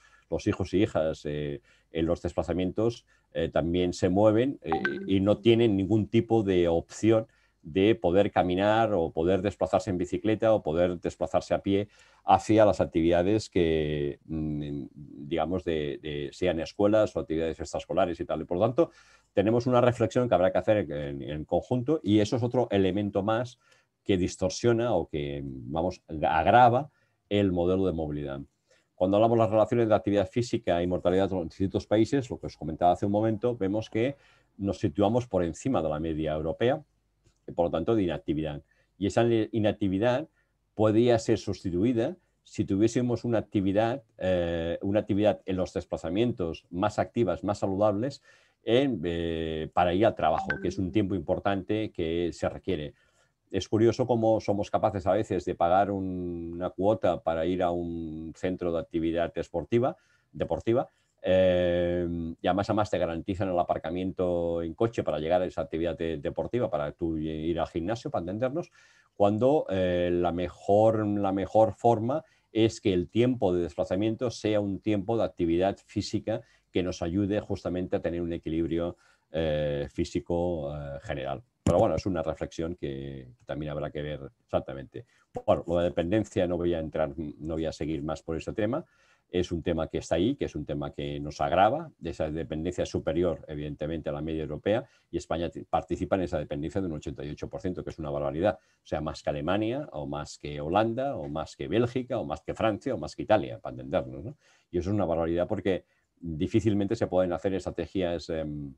hijos y hijas eh, en los desplazamientos también se mueven y no tienen ningún tipo de opción de poder caminar o poder desplazarse en bicicleta o poder desplazarse a pie hacia las actividades que, mm, digamos, sean escuelas o actividades extraescolares y tal. Y por lo tanto, tenemos una reflexión que habrá que hacer en, conjunto y eso es otro elemento más que distorsiona o que, vamos, agrava el modelo de movilidad. Cuando hablamos de las relaciones de actividad física y mortalidad en distintos países, lo que os comentaba hace un momento, vemos que nos situamos por encima de la media europea, por lo tanto de inactividad. Y esa inactividad podría ser sustituida si tuviésemos una actividad, eh, una actividad en los desplazamientos más activas, más saludables, eh, para ir al trabajo, que es un tiempo importante que se requiere. Es curioso cómo somos capaces a veces de pagar una cuota para ir a un centro de actividad deportiva, Em, y además, además te garantizan el aparcamiento en coche para llegar a esa actividad deportiva, para tú ir al gimnasio, para entendernos, cuando eh, la, mejor, la mejor forma es que el tiempo de desplazamiento sea un tiempo de actividad física que nos ayude justamente a tener un equilibrio eh, físico eh, general. Pero bueno, es una reflexión que, también habrá que ver exactamente. Bueno, lo de dependencia no voy a entrar, no voy a seguir más por ese tema es un tema que está ahí, que es un tema que nos agrava. Esa dependencia es superior, evidentemente, a la media europea y España participa en esa dependencia de un 88%, que es una barbaridad. O sea, más que Alemania, o más que Holanda, o más que Bélgica, o más que Francia, o más que Italia, para entendernos. Y eso es una barbaridad porque difícilmente se pueden hacer estrategias, em,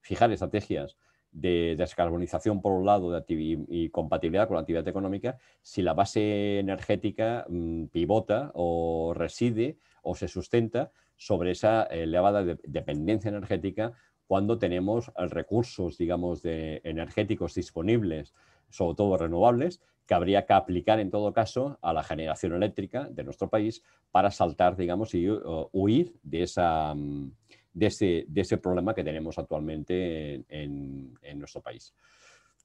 fijar estrategias de descarbonización por un lado de y, compatibilidad con la actividad económica, si la base energética mm, pivota o reside o se sustenta sobre esa elevada dependencia energética cuando tenemos recursos, digamos, de energéticos disponibles, sobre todo renovables, que habría que aplicar en todo caso a la generación eléctrica de nuestro país para saltar, digamos, y huir de esa... Mm, de ese, problema que tenemos actualmente en, nuestro país.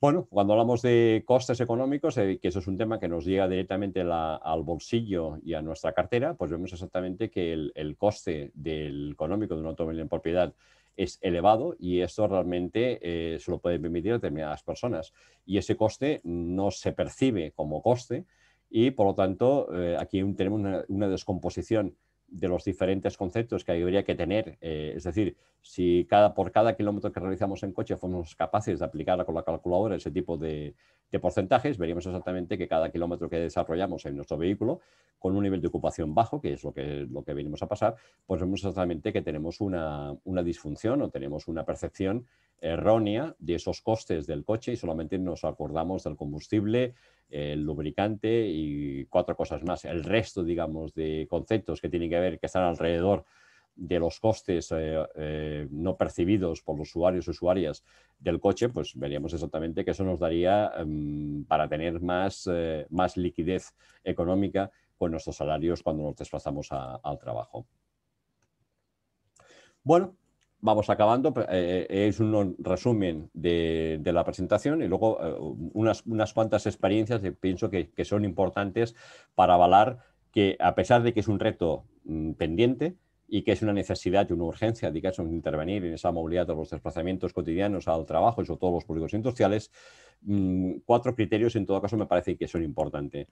Bueno, cuando hablamos de costes económicos, eh, que eso es un tema que nos llega directamente al bolsillo y a nuestra cartera, pues vemos exactamente que el, coste del económico de un automóvil en propiedad es elevado y esto realmente eh, se lo pueden permitir determinadas personas. Y ese coste no se percibe como coste y por lo tanto eh, aquí tenemos una, una descomposición de los diferentes conceptos que habría que tener. Eh, es decir, si cada, por cada kilómetro que realizamos en coche fuéramos capaces de aplicar con la calculadora ese tipo de, porcentajes, veríamos exactamente que cada kilómetro que desarrollamos en nuestro vehículo, con un nivel de ocupación bajo, que es lo que, lo que venimos a pasar, pues vemos exactamente que tenemos una, una disfunción o tenemos una percepción errónea de esos costes del coche y solamente nos acordamos del combustible, el lubricante y cuatro cosas más. El resto, digamos, de conceptos que tienen que ver, que están alrededor de los costes eh, eh, no percibidos por los usuarios y usuarias del coche, pues veríamos exactamente que eso nos daría em, para tener más, eh, más liquidez económica con nuestros salarios cuando nos desplazamos al trabajo. Bueno, vamos acabando. Eh, eh, es un resumen de, la presentación y luego eh, unas, unas, cuantas experiencias que pienso que, son importantes para avalar que a pesar de que es un reto mm, pendiente y que es una necesidad y una urgencia, digamos, intervenir en esa movilidad de los desplazamientos cotidianos al trabajo y sobre todo los públicos industriales, mm, cuatro criterios en todo caso me parece que son importantes.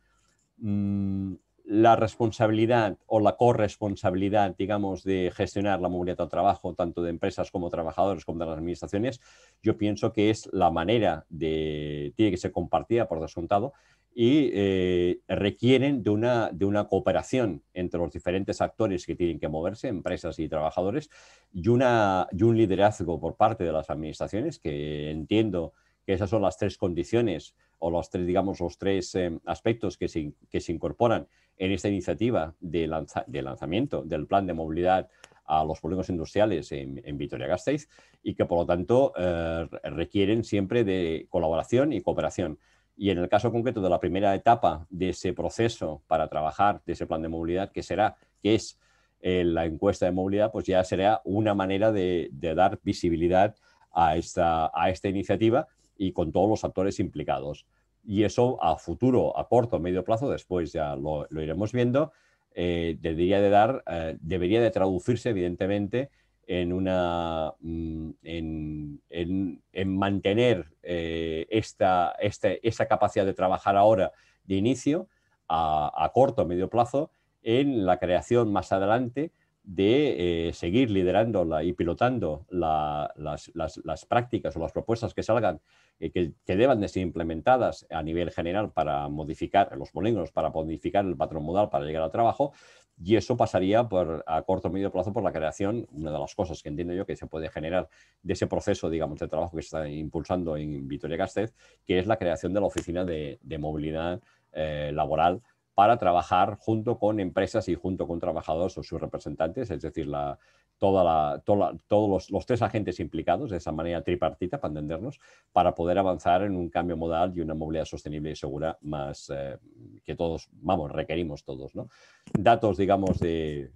Mm, la responsabilidad o la corresponsabilidad, digamos, de gestionar la movilidad al trabajo, tanto de empresas como trabajadores, como de las administraciones, yo pienso que es la manera de, tiene que ser compartida por descontado y eh, requieren de una, de una cooperación entre los diferentes actores que tienen que moverse, empresas y trabajadores, y, una, y un liderazgo por parte de las administraciones que entiendo que esas son las tres condiciones o los tres, digamos, los tres eh, aspectos que se, incorporan en esta iniciativa de, lanzamiento del plan de movilidad a los polígonos industriales en, en Vitoria-Gasteiz y que, por lo tanto, eh, requieren siempre de colaboración y cooperación. Y en el caso concreto de la primera etapa de ese proceso para trabajar de ese plan de movilidad, que será, que es eh, la encuesta de movilidad, pues ya será una manera de, dar visibilidad a a esta iniciativa y con todos los actores implicados. Y eso a futuro, a corto, medio plazo, después ya lo, iremos viendo, eh, debería, de dar, eh, debería de traducirse evidentemente en, una, mm, en, mantener eh, esta, este, esa capacidad de trabajar ahora de inicio a, a corto, medio plazo, en la creación más adelante de eh, seguir liderando y pilotando las, prácticas o las propuestas que salgan, eh, que, deban de ser implementadas a nivel general para modificar los polígonos, para modificar el patrón modal, para llegar al trabajo, y eso pasaría por, a corto o medio plazo por la creación, una de las cosas que entiendo yo que se puede generar de ese proceso, digamos, de trabajo que se está impulsando en Vitoria-Gasteiz, que es la creación de la oficina de, movilidad eh, laboral para trabajar junto con empresas y junto con trabajadores o sus representantes, es decir, la, toda todos los, tres agentes implicados de esa manera tripartita, para entendernos, para poder avanzar en un cambio modal y una movilidad sostenible y segura más eh, que todos, vamos, requerimos todos. ¿no? Datos, digamos, de,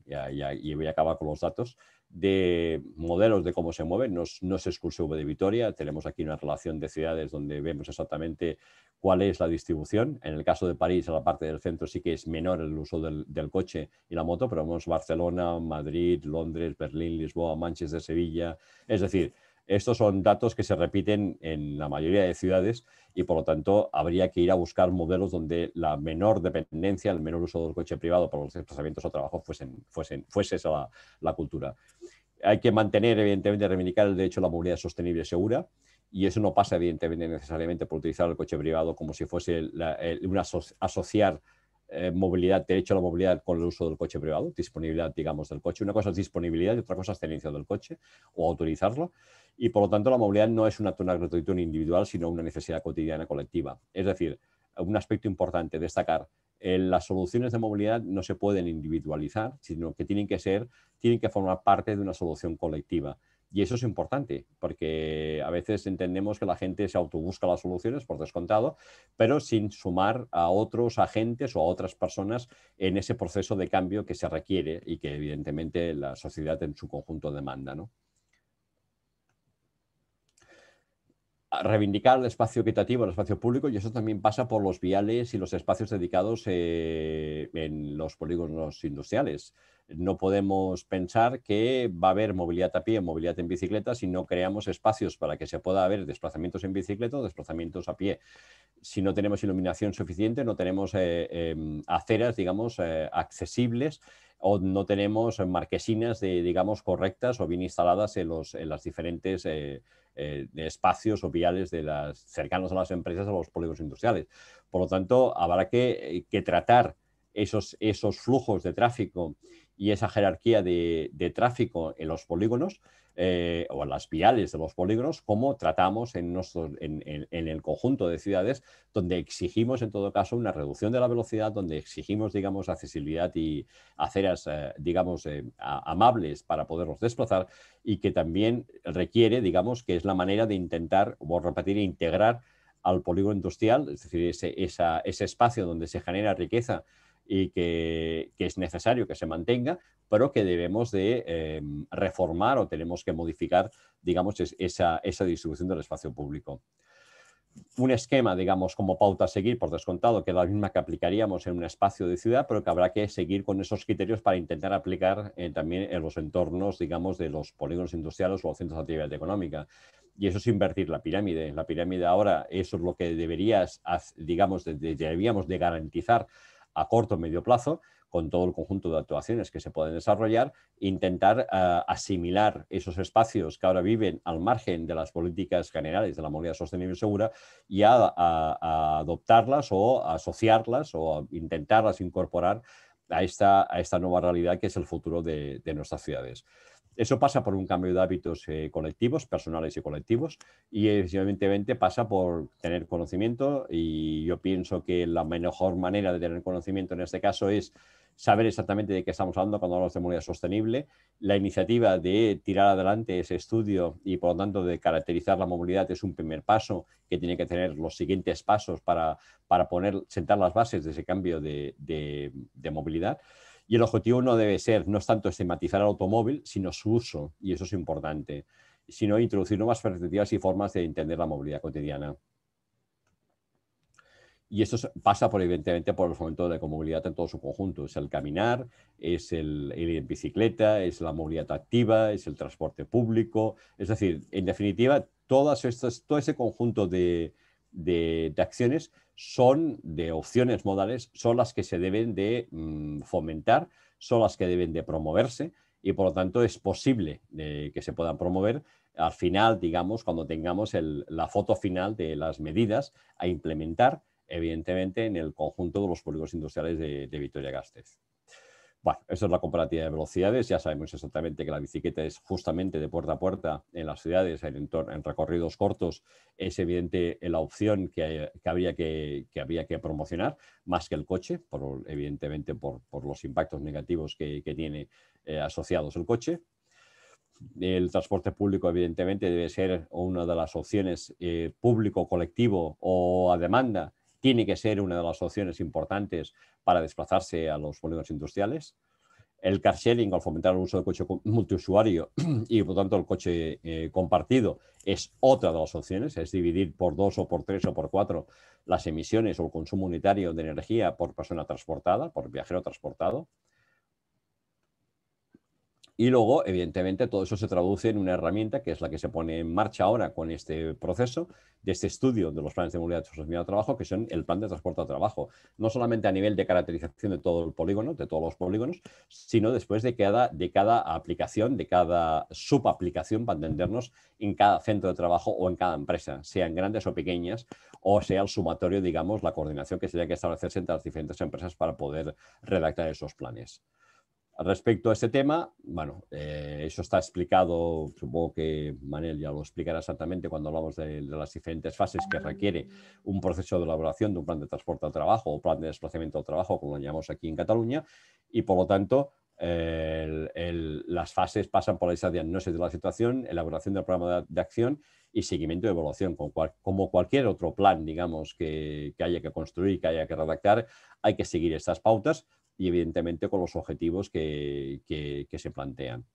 y voy a acabar con los datos, de modelos de cómo se mueven, no, es exclusivo de Vitoria, tenemos aquí una relación de ciudades donde vemos exactamente cuál es la distribución. En el caso de París, en la parte del centro sí que es menor el uso del, del coche y la moto, pero vemos Barcelona, Madrid, Londres, Berlín, Lisboa, Manchester, Sevilla, es decir, estos son datos que se repiten en la mayoría de ciudades y por lo tanto habría que ir a buscar modelos donde la menor dependencia, el menor uso del coche privado para los desplazamientos o trabajo fuesen, fuesen, fuese esa la, cultura hay que mantener, evidentemente, reivindicar el derecho a la movilidad sostenible y segura. Y eso no pasa, evidentemente, necesariamente por utilizar el coche privado como si fuese una asociar eh, movilidad, derecho a la movilidad con el uso del coche privado, disponibilidad, digamos, del coche. Una cosa es disponibilidad y otra cosa es tenencia del coche o autorizarlo. Y por lo tanto, la movilidad no es una, una gratuita individual, sino una necesidad cotidiana colectiva. Es decir, un aspecto importante destacar eh, las soluciones de movilidad no se pueden individualizar, sino que tienen que ser, tienen que formar parte de una solución colectiva. Y eso es importante, porque a veces entendemos que la gente se autobusca las soluciones por descontado, pero sin sumar a otros agentes o a otras personas en ese proceso de cambio que se requiere y que evidentemente la sociedad en su conjunto demanda. ¿no? reivindicar el espacio equitativo, el espacio público, y eso también pasa por los viales y los espacios dedicados eh, en los polígonos industriales. No podemos pensar que va a haber movilidad a pie, movilidad en bicicleta, si no creamos espacios para que se pueda haber desplazamientos en bicicleta o desplazamientos a pie. Si no tenemos iluminación suficiente, no tenemos eh, em, aceras, digamos, eh, accesibles o no tenemos marquesinas, de, digamos, correctas o bien instaladas en, en las diferentes eh, de espacios o viales de las, cercanos a las empresas, a los polígonos industriales. Por lo tanto, habrá que, eh, tratar esos, flujos de tráfico y esa jerarquía de, tráfico en los polígonos eh, o las viales de los polígonos, como tratamos en, el conjunto de ciudades, donde exigimos en todo caso una reducción de la velocidad, donde exigimos, digamos, accesibilidad y aceras, eh, digamos, eh, amables para poderlos desplazar y que también requiere, digamos, que es la manera de intentar, o repetir, integrar al polígono industrial, es decir, ese espacio donde se genera riqueza y que, es necesario que se mantenga, pero que debemos de eh, reformar o tenemos que modificar, digamos, esa, distribución del espacio público un esquema, digamos, como pauta a seguir, por descontado, que es la misma que aplicaríamos en un espacio de ciudad, pero que habrá que seguir con esos criterios para intentar aplicar eh, también en los entornos, digamos, de los polígonos industriales o los centros de actividad económica. Y eso es invertir la pirámide. La pirámide ahora, es lo que deberías, digamos, de, deberíamos garantizar a corto o medio plazo, con todo el conjunto de actuaciones que se pueden desarrollar, intentar eh, asimilar esos espacios que ahora viven al margen de las políticas generales de la movilidad sostenible y segura y a, adoptarlas o asociarlas o intentarlas incorporar a esta, a esta nueva realidad que es el futuro de nuestras ciudades. Eso pasa por un cambio de hábitos eh, colectivos, personales y colectivos, y evidentemente pasa por tener conocimiento, y yo pienso que la mejor manera de tener conocimiento en este caso es saber exactamente de qué estamos hablando cuando hablamos de movilidad sostenible, la iniciativa de tirar adelante ese estudio y por lo tanto de caracterizar la movilidad es un primer paso que tiene que tener los siguientes pasos para, poner, sentar las bases de ese cambio de, de movilidad. Y el objetivo no debe ser, no es tanto estigmatizar el automóvil, sino su uso, y eso es importante, sino introducir nuevas perspectivas y formas de entender la movilidad cotidiana. Y esto pasa por, evidentemente por el fomento de la movilidad en todo su conjunto. Es el caminar, es el, ir en bicicleta, es la movilidad activa, es el transporte público. Es decir, en definitiva, todas estas, todo ese conjunto de, de, acciones son de opciones modales, son las que se deben de mm, fomentar, son las que deben de promoverse y por lo tanto es posible eh, que se puedan promover al final, digamos, cuando tengamos la foto final de las medidas a implementar, evidentemente, en el conjunto de los políticos industriales de, de Vitoria-Gasteiz. Bueno, eso es la comparativa de velocidades. Ya sabemos exactamente que la bicicleta es justamente de puerta a puerta en las ciudades, en, recorridos cortos. Es evidente eh, la opción que, habría que, promocionar, más que el coche, evidentemente por, los impactos negativos que, tiene eh, asociados el coche. El transporte público, evidentemente, debe ser una de las opciones eh, público, colectivo o a demanda tiene que ser una de las opciones importantes para desplazarse a los polígonos industriales. El car sharing, al fomentar el uso del coche multiusuario y por tanto el coche eh, compartido, es otra de las opciones, es dividir por dos o por tres o por cuatro las emisiones o el consumo unitario de energía por persona transportada, por viajero transportado. Y luego, evidentemente, todo eso se traduce en una herramienta que es la que se pone en marcha ahora con este proceso de este estudio de los planes de movilidad transporte de trabajo, que son el plan de transporte al trabajo. No solamente a nivel de caracterización de todo el polígono, de todos los polígonos, sino después de cada, de cada aplicación, de cada subaplicación, para entendernos, en cada centro de trabajo o en cada empresa, sean grandes o pequeñas, o sea el sumatorio, digamos, la coordinación que se tiene que establecerse entre las diferentes empresas para poder redactar esos planes. Respecto a ese tema, bueno, eh, eso está explicado, supongo que Manel ya lo explicará exactamente cuando hablamos de, las diferentes fases que requiere un proceso de elaboración de un plan de transporte al trabajo o plan de desplazamiento al trabajo, como lo llamamos aquí en Cataluña, y por lo tanto las fases pasan por esa diagnóstico de la situación, elaboración del programa de, acción y seguimiento de evaluación. Como, cualquier otro plan, digamos, que, que, haya que construir, que haya que redactar, hay que seguir estas pautas y evidentemente con los objetivos que, se plantean.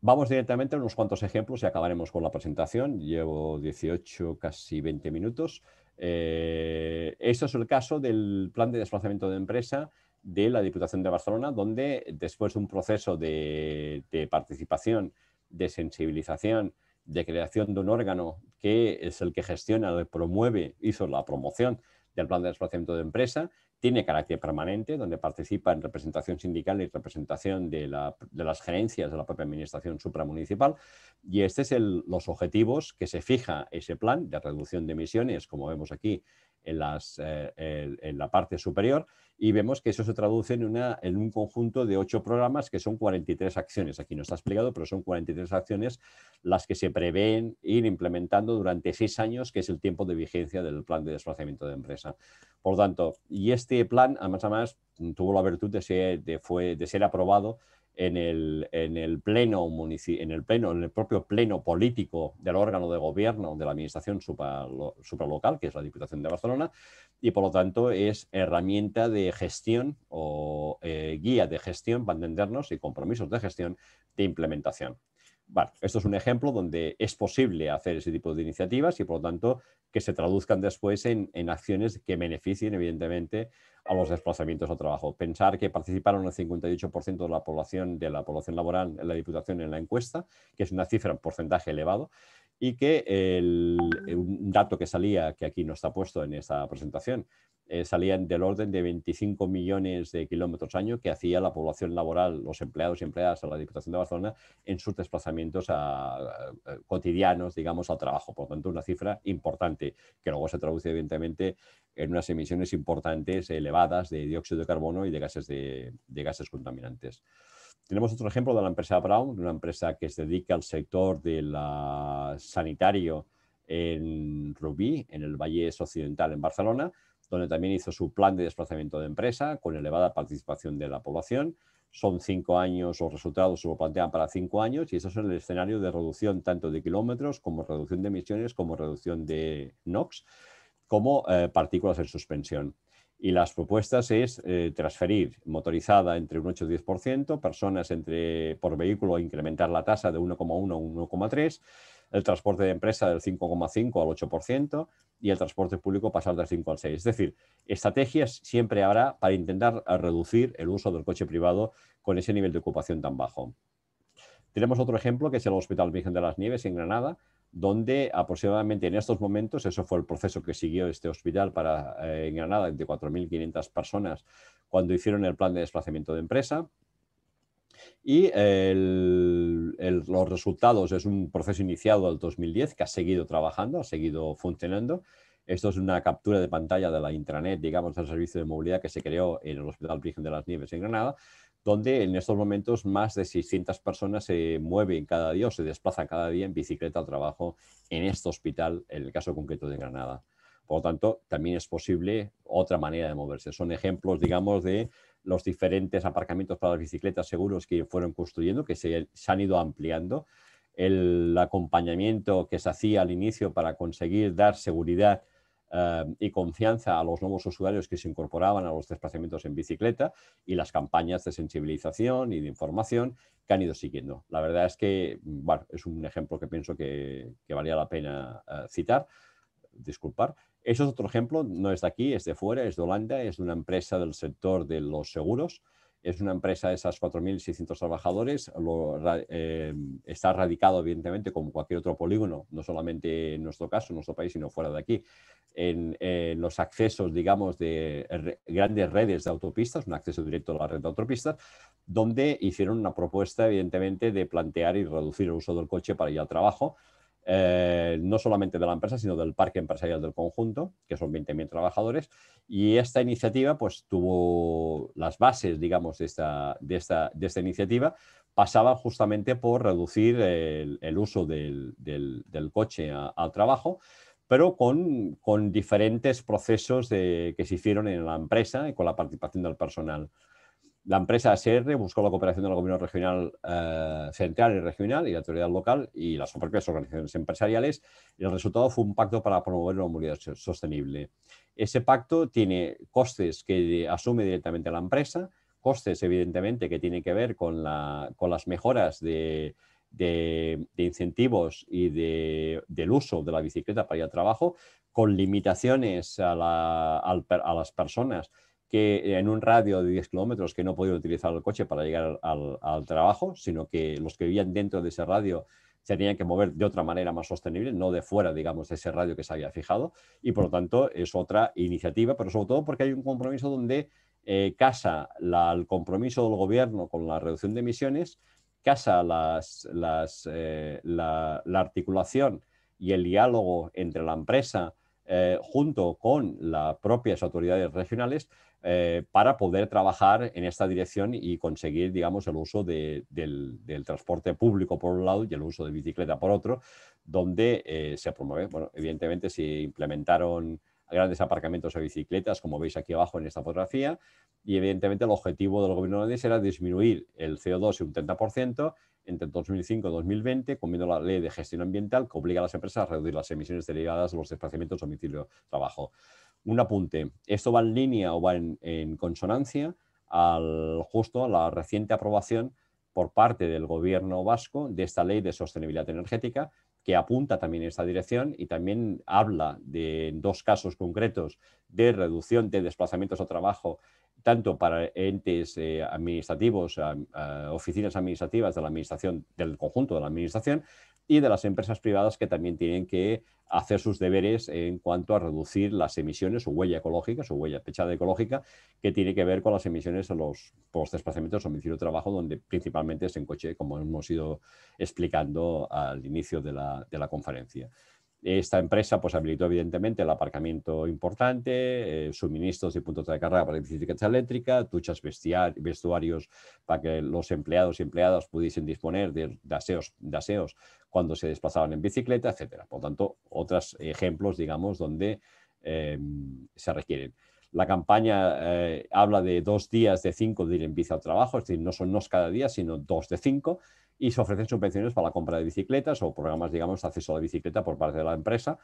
Vamos directamente a unos cuantos ejemplos y acabaremos con la presentación. Llevo 18, casi 20 minutos. Eh, esto es el caso del plan de desplazamiento de empresa de la Diputación de Barcelona, donde después de un proceso de, de participación, de sensibilización, de creación de un órgano que es el que gestiona, promueve, hizo la promoción del plan de desplazamiento de empresa, tiene carácter permanente, donde participa en representación sindical y representación de, las gerencias de la propia administración supramunicipal. Y este son los objetivos que se fija ese plan de reducción de emisiones, como vemos aquí, eh, en, la parte superior y vemos que eso se traduce en, un conjunto de ocho programas que son 43 acciones. Aquí no está explicado, pero son 43 acciones las que se prevén ir implementando durante seis años, que es el tiempo de vigencia del plan de desplazamiento de empresa. Por tanto, y este plan, además, además tuvo la virtud de fue, de ser aprobado en el, en el pleno en el pleno, en el propio pleno político del órgano de gobierno de la administración supralocal, que es la Diputación de Barcelona, y por lo tanto es herramienta de gestión o eh, guía de gestión para entendernos y compromisos de gestión de implementación esto es un ejemplo donde es posible hacer ese tipo de iniciativas y por lo tanto que se traduzcan después en, acciones que beneficien evidentemente a los desplazamientos al trabajo. Pensar que participaron el 58% de la población de la población laboral en la Diputación en la encuesta, que es una cifra, un porcentaje elevado, y que el, un dato que salía, que aquí no está puesto en esta presentación, eh, salían del orden de 25 millones de kilómetros año que hacía la población laboral, los empleados y empleadas a la Diputación de Barcelona en sus desplazamientos cotidianos, digamos, al trabajo. Por tanto, una cifra importante que luego se traduce evidentemente en unas emisiones importantes, elevadas de dióxido de carbono y de gases, de, gases contaminantes. Tenemos otro ejemplo de la empresa Brown, una empresa que se dedica al sector sanitario en Rubí, en el Valle Occidental, en Barcelona, donde también hizo su plan de desplazamiento de empresa con elevada participación de la población. Son cinco años, los resultados se lo plantean para cinco años y eso es el escenario de reducción tanto de kilómetros como reducción de emisiones, como reducción de NOx, como eh, partículas en suspensión. Y las propuestas es eh, transferir motorizada entre un 8 y 10%, personas entre, por vehículo incrementar la tasa de 1,1 a 1,3 el transporte de empresa del 5,5 al 8% y el transporte público pasar del 5 al 6. Es decir, estrategias siempre habrá para intentar reducir el uso del coche privado con ese nivel de ocupación tan bajo. Tenemos otro ejemplo que es el Hospital Virgen de las Nieves en Granada, donde aproximadamente en estos momentos, eso fue el proceso que siguió este hospital para, eh, en Granada, de 4.500 personas cuando hicieron el plan de desplazamiento de empresa, y los resultados es un proceso iniciado el 2010 que ha seguido trabajando, ha seguido funcionando. Esto es una captura de pantalla de la intranet, digamos, del servicio de movilidad que se creó en el Hospital Virgen de las Nieves en Granada, donde en estos momentos más de 600 personas se mueven cada día o se desplazan cada día en bicicleta al trabajo en este hospital, en el caso concreto de Granada. Por lo tanto, también es posible otra manera de moverse. Son ejemplos, digamos, de los diferentes aparcamientos para las bicicletas seguros que fueron construyendo, que se, han ido ampliando, el acompañamiento que se hacía al inicio para conseguir dar seguridad eh, y confianza a los nuevos usuarios que se incorporaban a los desplazamientos en bicicleta y las campañas de sensibilización y de información que han ido siguiendo. La verdad es que es un ejemplo que pienso que, valía la pena eh, citar disculpar. Eso es otro ejemplo, no es de aquí, es de fuera, es de Holanda, es de una empresa del sector de los seguros. Es una empresa de esas 4.600 trabajadores, eh, está radicado evidentemente como cualquier otro polígono, no solamente en nuestro caso, en nuestro país, sino fuera de aquí, en, los accesos, digamos, de grandes redes de autopistas, un acceso directo a la red de autopistas, donde hicieron una propuesta evidentemente de plantear y reducir el uso del coche para ir al trabajo eh, no solamente de la empresa, sino del parque empresarial del conjunto, que son 20.000 trabajadores. Y esta iniciativa, pues tuvo las bases, digamos, de esta, de esta, iniciativa, pasaba justamente por reducir el, uso del, coche al trabajo pero con, diferentes procesos que se hicieron en la empresa y con la participación del personal la empresa SR buscó la cooperación del gobierno regional, eh, central y regional y la autoridad local y las propias organizaciones empresariales. Y el resultado fue un pacto para promover una movilidad sostenible. Ese pacto tiene costes que asume directamente la empresa, costes evidentemente que tienen que ver con, las mejoras de, incentivos y del uso de la bicicleta para ir al trabajo, con limitaciones a, a las personas que en un radio de 10 kilómetros que no podían utilizar el coche para llegar al, trabajo, sino que los que vivían dentro de ese radio se tenían que mover de otra manera más sostenible, no de fuera, digamos, de ese radio que se había fijado. Y por lo tanto es otra iniciativa, pero sobre todo porque hay un compromiso donde eh, casa el compromiso del gobierno con la reducción de emisiones, casa eh, la, articulación y el diálogo entre la empresa, eh, junto con las propias autoridades regionales eh, para poder trabajar en esta dirección y conseguir, digamos, el uso del, transporte público por un lado y el uso de bicicleta por otro, donde eh, se promueve, bueno, evidentemente se implementaron grandes aparcamientos de bicicletas, como veis aquí abajo en esta fotografía, y evidentemente el objetivo del gobierno holandés era disminuir el CO2 en un 30% entre 2005 y 2020, cumpliendo la ley de gestión ambiental que obliga a las empresas a reducir las emisiones derivadas de los desplazamientos domicilio-trabajo. Un apunte, esto va en línea o va en, consonancia al justo a la reciente aprobación por parte del gobierno vasco de esta ley de sostenibilidad energética, que apunta también en esta dirección y también habla de dos casos concretos de reducción de desplazamientos a trabajo tanto para entes eh, administrativos, oficinas administrativas de la administración, del conjunto de la administración, y de las empresas privadas que también tienen que hacer sus deberes en cuanto a reducir las emisiones, o huella ecológica, su huella pechada ecológica, que tiene que ver con las emisiones en los, por los desplazamientos medicina de trabajo, donde principalmente es en coche, como hemos ido explicando al inicio de la conferencia. Esta empresa pues, habilitó evidentemente el aparcamiento importante, eh, suministros y puntos de carga para bicicleta eléctrica, duchas vestuarios para que los empleados y empleadas pudiesen disponer de, aseos, de aseos cuando se desplazaban en bicicleta, etc. Por tanto, otros ejemplos, digamos, donde em, se requieren. La campaña eh, habla de dos días de cinco de ir en bici al trabajo, es decir, no son dos cada día, sino dos de cinco y se ofrecen subvenciones para la compra de bicicletas o programas, digamos, de acceso a la bicicleta por parte de la empresa.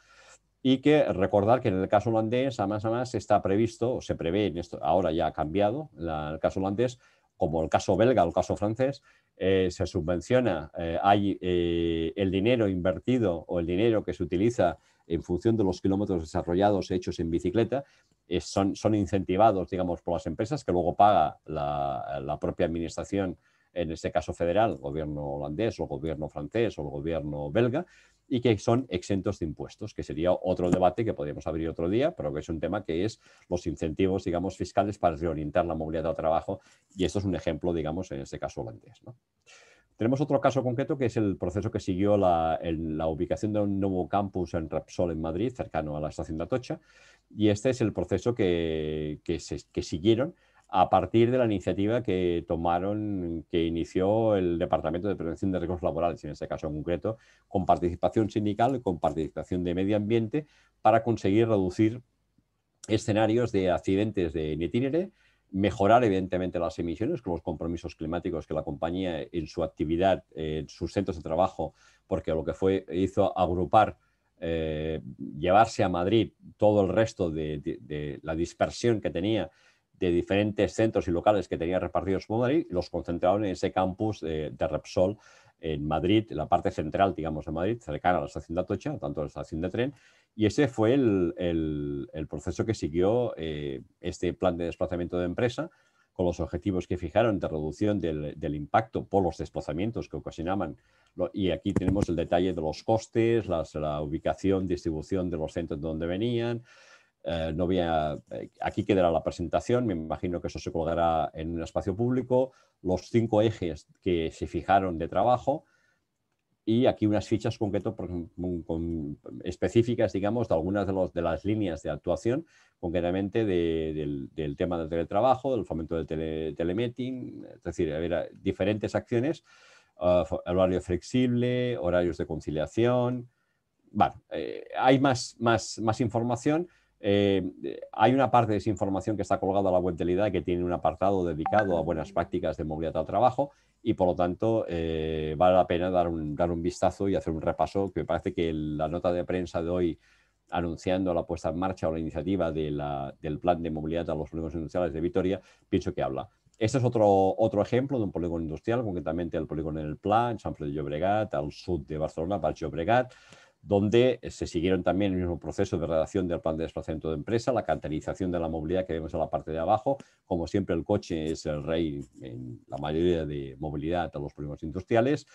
Y que recordar que en el caso holandés, además, además está previsto, o se prevé, en esto, ahora ya ha cambiado, en el caso holandés, como el caso belga o el caso francés, eh, se subvenciona, eh, hay eh, el dinero invertido o el dinero que se utiliza en función de los kilómetros desarrollados hechos en bicicleta, son, son incentivados, digamos, por las empresas que luego paga la propia administración en este caso federal, gobierno holandés o gobierno francés o gobierno belga, y que son exentos de impuestos, que sería otro debate que podríamos abrir otro día, pero que es un tema que es los incentivos, digamos, fiscales para reorientar la movilidad al trabajo, y esto es un ejemplo, digamos, en este caso holandés. Tenemos otro caso concreto que es el proceso que siguió la, ubicación de un nuevo campus en Repsol, en Madrid, cercano a la estación de Atocha, y este es el proceso que, se, que siguieron a partir de la iniciativa que tomaron, que inició el Departamento de Prevención de Riesgos Laborales, en este caso en concreto, con participación sindical, con participación de medio ambiente, para conseguir reducir escenarios de accidentes de itinere, mejorar evidentemente las emisiones con los compromisos climáticos que la compañía en su actividad, en sus centros de trabajo, porque lo que fue hizo agrupar, eh, llevarse a Madrid todo el resto de la dispersión que tenía de diferentes centros y locales que tenía repartidos por Madrid, los concentraron en ese campus de, Repsol en Madrid, la parte central, digamos, de Madrid, cercana a la estación de Atocha, tanto a la estación de tren, y ese fue el, el, proceso que siguió eh, este plan de desplazamiento de empresa, con los objetivos que fijaron de reducción del, del impacto por los desplazamientos que ocasionaban. y aquí tenemos el detalle de los costes, la ubicación, distribución de los centros donde venían, eh, eh, aquí quedará la presentación, me imagino que eso se colgará en un espacio público, los cinco ejes que se fijaron de trabajo y aquí unas fichas concretas específicas, digamos, de algunas de, las líneas de actuación, concretamente del, tema del teletrabajo, del fomento del telemeting, es decir, diferentes acciones, ah, horario flexible, horarios de conciliación. Bueno, eh, hay más información eh, hay una parte de esa información que está colgada a la web de IDA que tiene un apartado dedicado a buenas prácticas de movilidad al trabajo y por lo tanto eh, vale la pena dar un, dar un vistazo y hacer un repaso que me parece que la nota de prensa de hoy anunciando la puesta en marcha o la iniciativa de del plan de movilidad a los polígonos industriales de Vitoria, pienso que habla. Este es otro, otro ejemplo de un polígono industrial, concretamente el polígono en Pla, en San Francisco de Llobregat, al sur de Barcelona, Baix Llobregat, donde eh, se siguieron también el mismo proceso de redacción del plan de desplazamiento de empresa, la canterización de la movilidad que vemos en la parte de abajo. Como siempre, el coche es el rey en la mayoría de movilidad a los problemas industriales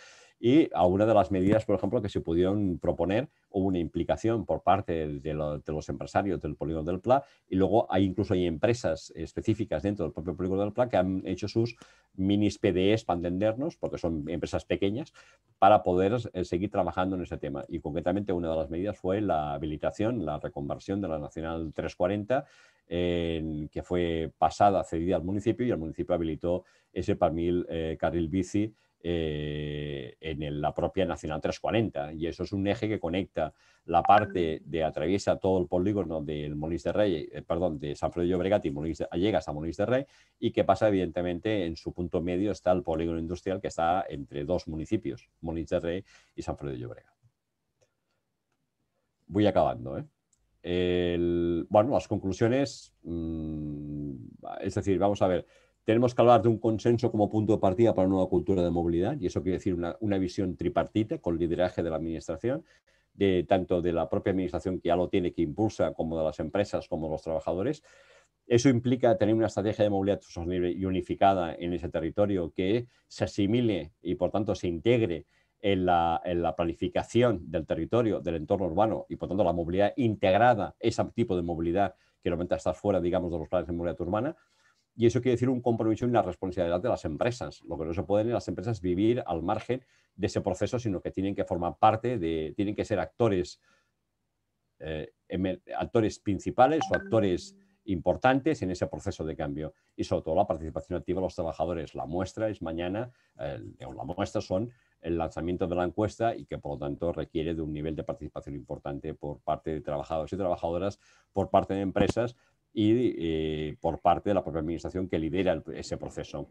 y alguna de las medidas, por ejemplo, que se pudieron proponer, hubo una implicación por parte de, los empresarios del polígono del Pla y luego hay incluso hay empresas específicas dentro del propio polígono del Pla que han hecho sus minis PDEs para entendernos, porque son empresas pequeñas, para poder eh, seguir trabajando en ese tema. Y concretamente una de las medidas fue la habilitación, la reconversión de la Nacional 340 que fue pasada, cedida al municipio y el municipio habilitó ese parmil, eh, carril bici eh, en la propia Nacional 340. Y eso es un eje que conecta la parte de atraviesa todo el polígono del Molins de Rey, eh, perdón, de San de Llobregat y Molins de, llegas a de Rey y que pasa evidentemente en su punto medio está el polígono industrial que está entre dos municipios, Molins de Rey y San de Llobregat. Voy acabando, ¿eh? bueno, las conclusiones, mm, es decir, vamos a ver, tenemos que hablar de un consenso como punto de partida para una nueva cultura de movilidad, y eso quiere decir una, visión tripartita con lideraje de la administración, de, tanto de la propia administración que ya lo tiene, que impulsa, como de las empresas, como de los trabajadores. Eso implica tener una estrategia de movilidad sostenible y unificada en ese territorio que se asimile y por tanto se integre en la, en la, planificación del territorio, del entorno urbano y por tanto la movilidad integrada, ese tipo de movilidad que normalmente está fuera, digamos, de los planes de movilidad urbana y eso quiere decir un compromiso y una responsabilidad de las empresas. Lo que no se pueden las empresas vivir al margen de ese proceso, sino que tienen que formar parte de, tienen que ser actores, eh, actores principales o actores importantes en ese proceso de cambio y sobre todo la participación activa de los trabajadores. La muestra es mañana, eh, la muestra son el lanzamiento de la encuesta y que por lo tanto requiere de un nivel de participación importante por parte de trabajadores y trabajadoras, por parte de empresas, y eh, por parte de la propia administración que lidera ese proceso.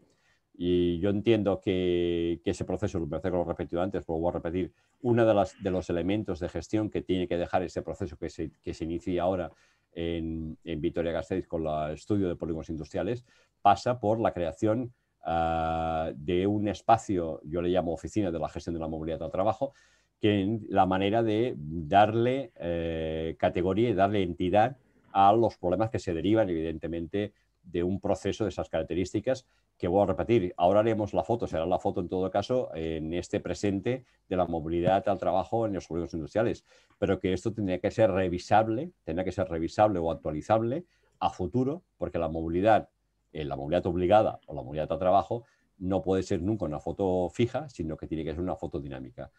Y yo entiendo que, ese proceso, lo lo he repetido antes, pero voy a repetir, uno de, de los elementos de gestión que tiene que dejar ese proceso que se, que se inicia ahora en, en Vitoria Gasteiz con el estudio de polígonos industriales pasa por la creación ah, de un espacio, yo le llamo oficina de la gestión de la movilidad al trabajo, que en la manera de darle eh, categoría y darle entidad a los problemas que se derivan, evidentemente, de un proceso de esas características que voy a repetir. Ahora haremos la foto, será la foto en todo caso en este presente de la movilidad al trabajo en los polígonos industriales, pero que esto tendría que ser revisable, tendría que ser revisable o actualizable a futuro, porque la movilidad, eh, la movilidad obligada o la movilidad al trabajo no puede ser nunca una foto fija, sino que tiene que ser una foto dinámica.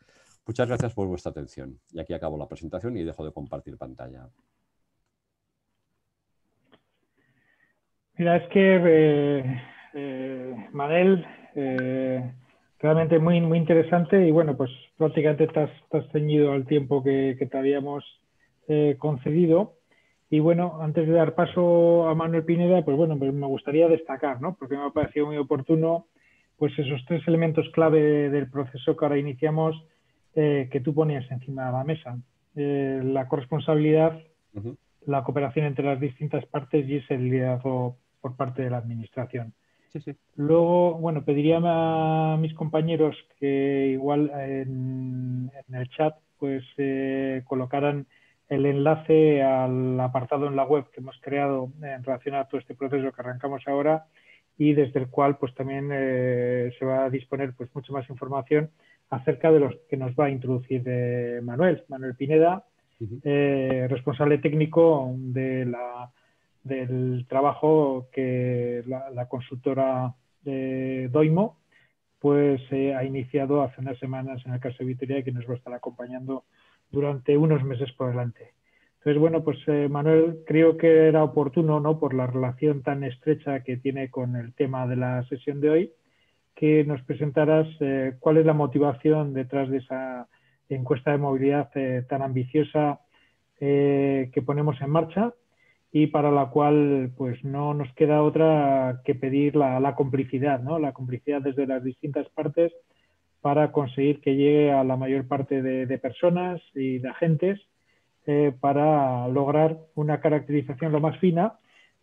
Muchas gracias por vuestra atención. Y aquí acabo la presentación y dejo de compartir pantalla. Mira, es que eh, eh Manel, eh, realmente muy, muy interesante y bueno, pues prácticamente estás has, ceñido al tiempo que, te habíamos eh, concedido. Y bueno, antes de dar paso a Manuel Pineda, pues bueno, pues me gustaría destacar, ¿no? Porque me ha parecido muy oportuno, pues esos tres elementos clave del proceso que ahora iniciamos que tú ponías encima de la mesa. la corresponsabilidad, la cooperación entre las distintas partes y ese liderazgo por parte de la Administración. Sí, sí. Luego, bueno, pediría a mis compañeros que igual en, el chat pues eh, colocaran el enlace al apartado en la web que hemos creado en relación a todo este proceso que arrancamos ahora y desde el cual pues también eh, se va a disponer pues mucha más información acerca de los que nos va a introducir eh, Manuel, Manuel Pineda, responsable técnico de la del trabajo que la, consultora Doimo pues eh, ha iniciado hace unas semanas en la Casa Vitoria y que nos va a estar acompañando durante unos meses por delante. Entonces, bueno, pues eh, Manuel, creo que era oportuno, ¿no? Por la relación tan estrecha que tiene con el tema de la sesión de hoy, que nos presentaras eh, cuál es la motivación detrás de esa encuesta de movilidad tan ambiciosa que ponemos en marcha y para la cual pues no nos queda otra que pedir la, complicidad, la complicidad desde las distintas partes para conseguir que llegue a la mayor parte de, personas y de agentes eh, para lograr una caracterización lo más fina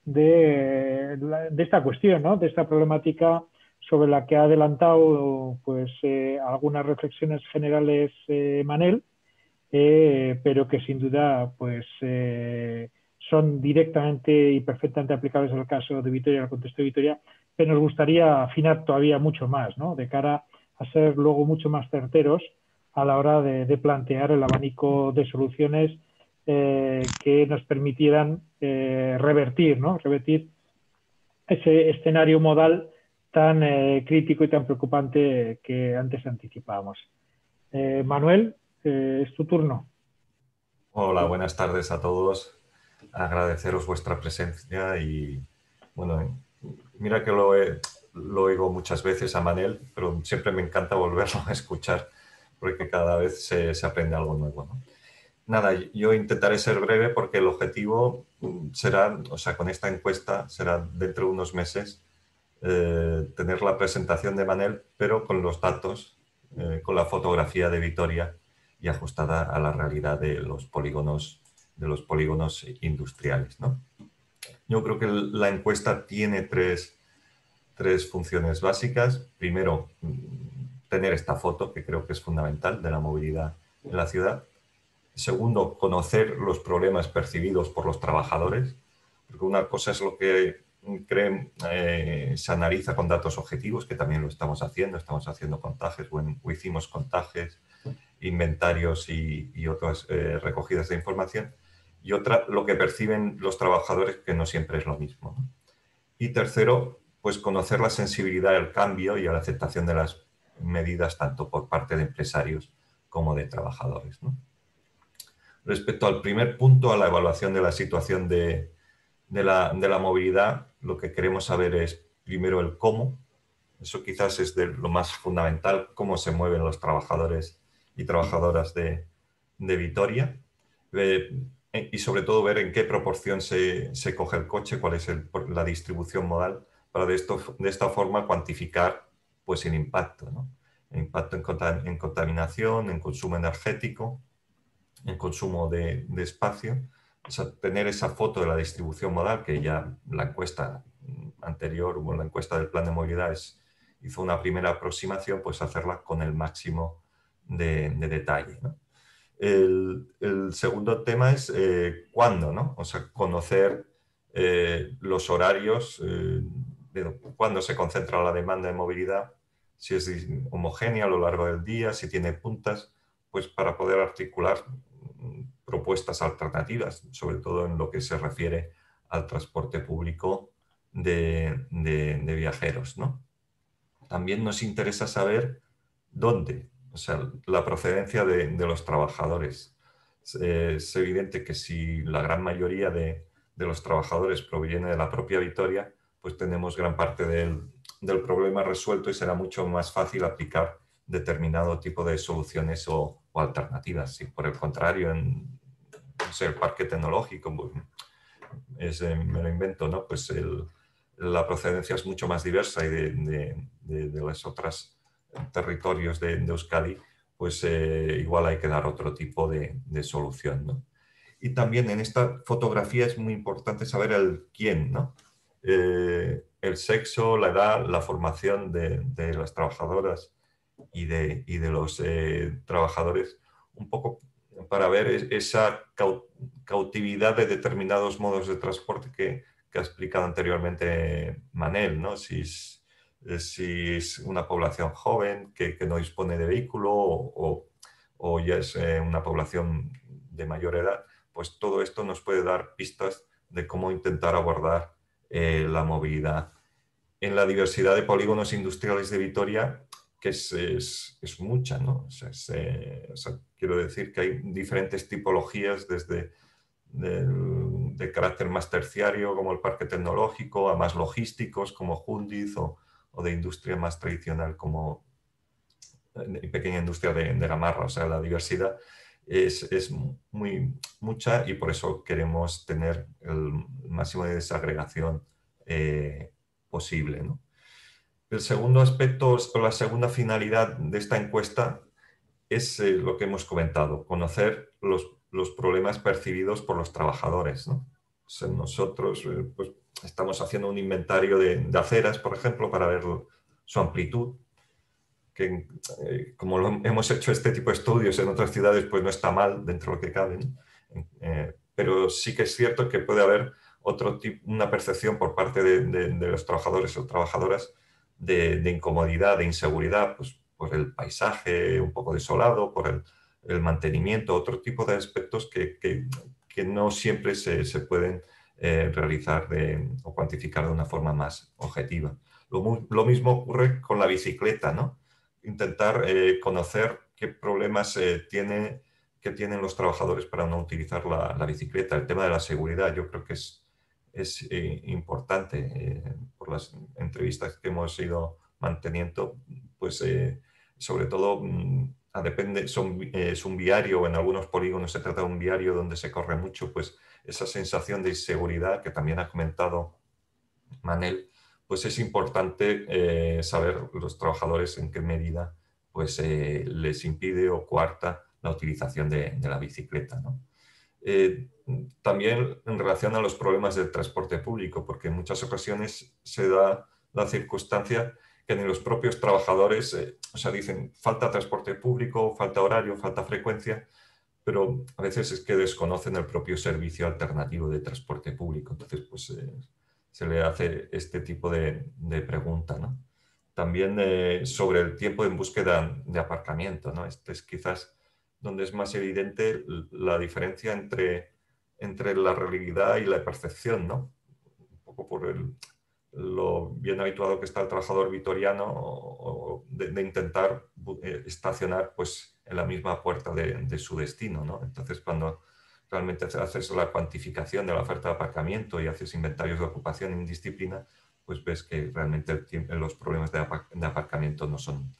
de, esta cuestión, de esta problemática sobre la que ha adelantado pues eh, algunas reflexiones generales eh, Manel, pero que sin duda pues son directamente y perfectamente aplicables al caso de Vitoria, al contexto de Vitoria, pero nos gustaría afinar todavía mucho más, ¿no? De cara a ser luego mucho más certeros a la hora de, plantear el abanico de soluciones eh, que nos permitieran eh, revertir, ¿no? Revertir ese escenario modal tan eh, crítico y tan preocupante que antes anticipábamos. Manuel, es tu turno. Hola, buenas tardes a todos agradeceros vuestra presencia y bueno, mira que lo, lo oigo muchas veces a Manel, pero siempre me encanta volverlo a escuchar porque cada vez se, aprende algo nuevo. Nada, yo intentaré ser breve porque el objetivo será, o sea, con esta encuesta será dentro de unos meses eh, tener la presentación de Manel, pero con los datos, eh, con la fotografía de Vitoria y ajustada a la realidad de los polígonos de los polígonos industriales. Yo creo que la encuesta tiene tres, tres funciones básicas. Primero, tener esta foto, que creo que es fundamental, de la movilidad en la ciudad. Segundo, conocer los problemas percibidos por los trabajadores, porque una cosa es lo que eh, se analiza con datos objetivos, que también lo estamos haciendo, estamos haciendo contajes o, hicimos contajes, inventarios y, otras eh, recogidas de información, y otra lo que perciben los trabajadores, que no siempre es lo mismo. Y tercero, pues conocer la sensibilidad al cambio y a la aceptación de las medidas tanto por parte de empresarios como de trabajadores. Respecto al primer punto, a la evaluación de la situación de, la, movilidad, lo que queremos saber es primero el cómo. Eso quizás es de lo más fundamental, cómo se mueven los trabajadores y trabajadoras de, de Vitoria. Eh, eh, y sobre todo ver en qué proporción se, coge el coche, cuál es la distribución modal, para de, esto, de esta forma cuantificar pues, el impacto. El impacto en, contaminación, en consumo energético, en consumo de, espacio. O sea, tener esa foto de la distribución modal, que ya la encuesta anterior, o la encuesta del plan de movilidad hizo una primera aproximación, pues hacerla con el máximo de, detalle. El, segundo tema es eh, cuándo, ¿no? O sea, conocer eh, los horarios, eh, de cuándo se concentra la demanda de movilidad, si es homogénea a lo largo del día, si tiene puntas, pues para poder articular mm, propuestas alternativas, sobre todo en lo que se refiere al transporte público de, de viajeros. ¿no? También nos interesa saber dónde, o sea, la procedencia de, los trabajadores. Eh, es evidente que si la gran mayoría de, los trabajadores proviene de la propia Vitoria, pues tenemos gran parte del, problema resuelto y será mucho más fácil aplicar determinado tipo de soluciones o, alternativas. Si por el contrario, en el parque tecnológico, pues, es, eh, me lo invento, ¿no? Pues la procedencia es mucho más diversa y de, de las otras territorios de, Euskadi, pues eh, igual hay que dar otro tipo de, solución. Y también en esta fotografía es muy importante saber el quién, ¿no? Eh, el sexo, la edad, la formación de, las trabajadoras y de, de los eh, trabajadores, un poco para ver esa cautividad de determinados modos de transporte que, ha explicado anteriormente Manel, ¿no? Si es, eh, si es una población joven que, no dispone de vehículo o, ya es eh, una población de mayor edad, pues todo esto nos puede dar pistas de cómo intentar abordar eh, la movilidad. En la diversidad de polígonos industriales de Vitoria, que es, mucha, ¿no? quiero decir que hay diferentes tipologías desde de carácter más terciario, como el parque tecnológico, a más logísticos, como Jundiz o, o de industria más tradicional como eh, pequeña industria de, Gamarra, o sea, la diversidad es, muy mucha y por eso queremos tener el máximo de desagregación eh, posible. El segundo aspecto o la segunda finalidad de esta encuesta es eh, lo que hemos comentado, conocer los, los problemas percibidos por los trabajadores. nosotros, pues, estamos haciendo un inventario de, aceras, por ejemplo, para ver su amplitud, que eh, como lo, hemos hecho este tipo de estudios en otras ciudades, pues no está mal dentro de lo que cabe, ¿no? Eh, pero sí que es cierto que puede haber otro tipo, una percepción por parte de, los trabajadores o trabajadoras de, incomodidad, de inseguridad, pues por el paisaje un poco desolado, por el, mantenimiento, otro tipo de aspectos que, que, que no siempre se, se pueden eh, realizar o cuantificar de una forma más objetiva. Lo, mismo ocurre con la bicicleta, ¿no? Intentar eh, conocer qué problemas eh, tiene, que tienen los trabajadores para no utilizar la, bicicleta. El tema de la seguridad yo creo que es, es importante. por las entrevistas que hemos ido manteniendo, pues sobre todo mm, depende, eh, es un viario, en algunos polígonos se trata de un viario donde se corre mucho, pues esa sensación de inseguridad que también ha comentado Manel, pues es importante eh, saber los trabajadores en qué medida pues, eh, les impide o cuarta la utilización de, la bicicleta. también en relación a los problemas del transporte público, porque en muchas ocasiones se da la circunstancia que ni los propios trabajadores, eh, o sea, dicen falta transporte público, falta horario, falta frecuencia, pero a veces es que desconocen el propio servicio alternativo de transporte público. Entonces, pues eh, se le hace este tipo de, pregunta, ¿no? También eh, sobre el tiempo en búsqueda de aparcamiento, ¿no? Este es quizás donde es más evidente la diferencia entre, entre la realidad y la percepción, ¿no? Un poco por el, lo bien habituado que está el trabajador vitoriano de, intentar eh, estacionar pues, en la misma puerta de, su destino. ¿no? Entonces, cuando realmente haces la cuantificación de la oferta de aparcamiento y haces inventarios de ocupación en disciplina, pues ves que realmente los problemas de, aparcamiento no son,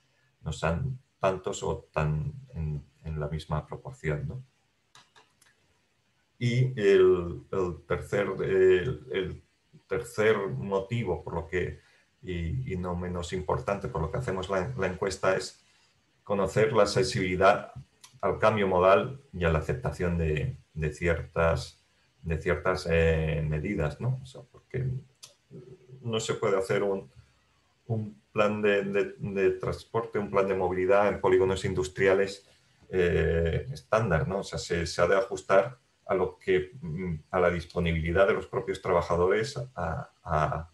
no son tantos o tan en, la misma proporción. Y el, tercer, el, tercer motivo por lo que, y, no menos importante, por lo que hacemos la, encuesta es conocer la sensibilidad al cambio modal y a la aceptación de, ciertas, de ciertas eh, medidas, ¿no? porque no se puede hacer un, plan de, transporte, un plan de movilidad en polígonos industriales eh, estándar, O sea, se, se, ha de ajustar a, lo que, mm, a la disponibilidad de los propios trabajadores al,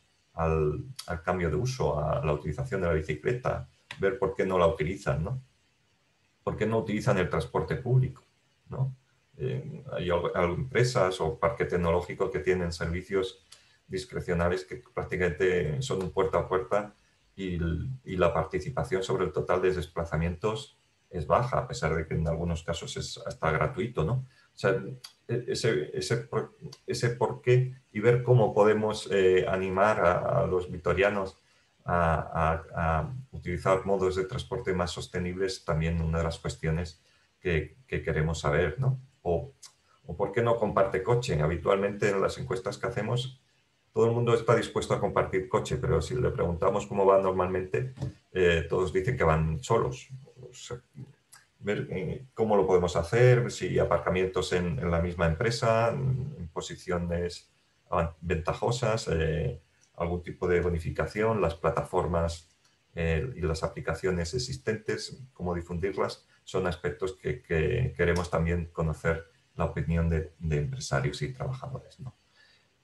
cambio de uso, a la utilización de la bicicleta, ver por qué no la utilizan, ¿no? ¿Por qué no utilizan el transporte público? ¿no? Eh, hay empresas o parque tecnológico que tienen servicios discrecionales que prácticamente son puerta a puerta y, y, la participación sobre el total de desplazamientos es baja, a pesar de que en algunos casos es hasta gratuito, ¿no? E-, ese, ese, por qué y ver cómo podemos eh, animar a, los vitorianos a, utilizar modos de transporte más sostenibles, también una de las cuestiones que, queremos saber, ¿no? O, por qué no comparte coche. Habitualmente en las encuestas que hacemos, todo el mundo está dispuesto a compartir coche, pero si le preguntamos cómo va normalmente, eh, todos dicen que van solos ver eh, cómo lo podemos hacer, si aparcamientos en, la misma empresa, mm, en posiciones ventajosas, eh, algún tipo de bonificación, las plataformas eh, y las aplicaciones existentes, cómo difundirlas, son aspectos que, queremos también conocer la opinión de, empresarios y trabajadores.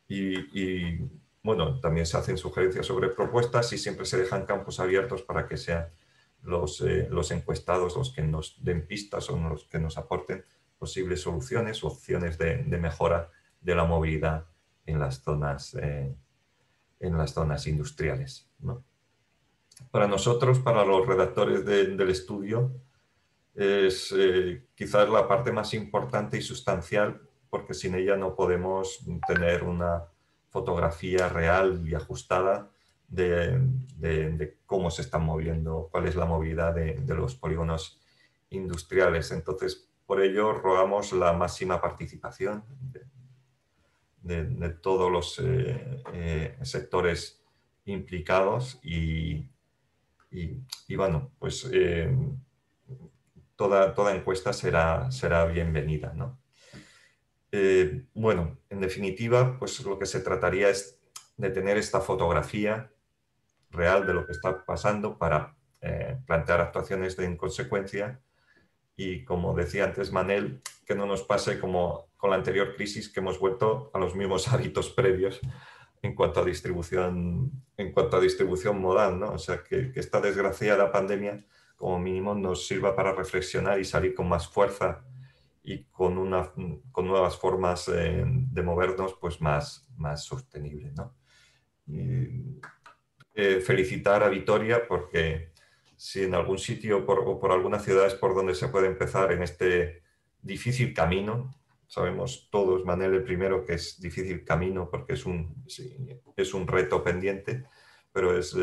Y, y, bueno, también se hacen sugerencias sobre propuestas y siempre se dejan campos abiertos para que sean eh, los, encuestados los que nos den pistas o los que nos aporten posibles soluciones, opciones de, mejora de la movilidad en las zonas, eh, en las zonas industriales. Para nosotros, para los redactores del estudio, es eh, quizás la parte más importante y sustancial, porque sin ella no podemos tener una fotografía real y ajustada de, cómo se están moviendo, cuál es la movilidad de, los polígonos industriales. Entonces, por ello, rogamos la máxima participación de, todos los eh, eh, sectores implicados y, y, bueno, pues eh, toda, toda encuesta será, será bienvenida. bueno, en definitiva, pues lo que se trataría es de tener esta fotografía real de lo que está pasando para eh, plantear actuaciones de inconsecuencia y, como decía antes Manel, que no nos pase como con la anterior crisis, que hemos vuelto a los mismos hábitos previos en cuanto a distribución, en cuanto a distribución modal. ¿no? O sea, que, esta desgraciada pandemia, como mínimo, nos sirva para reflexionar y salir con más fuerza y con, una, con nuevas formas eh, de movernos pues más, más sostenible. Eh, felicitar a Vitoria porque si en algún sitio o por alguna ciudad es por donde se puede empezar en este difícil camino, sabemos todos, Manel el primero, que es difícil camino porque es un, es un reto pendiente, pero es,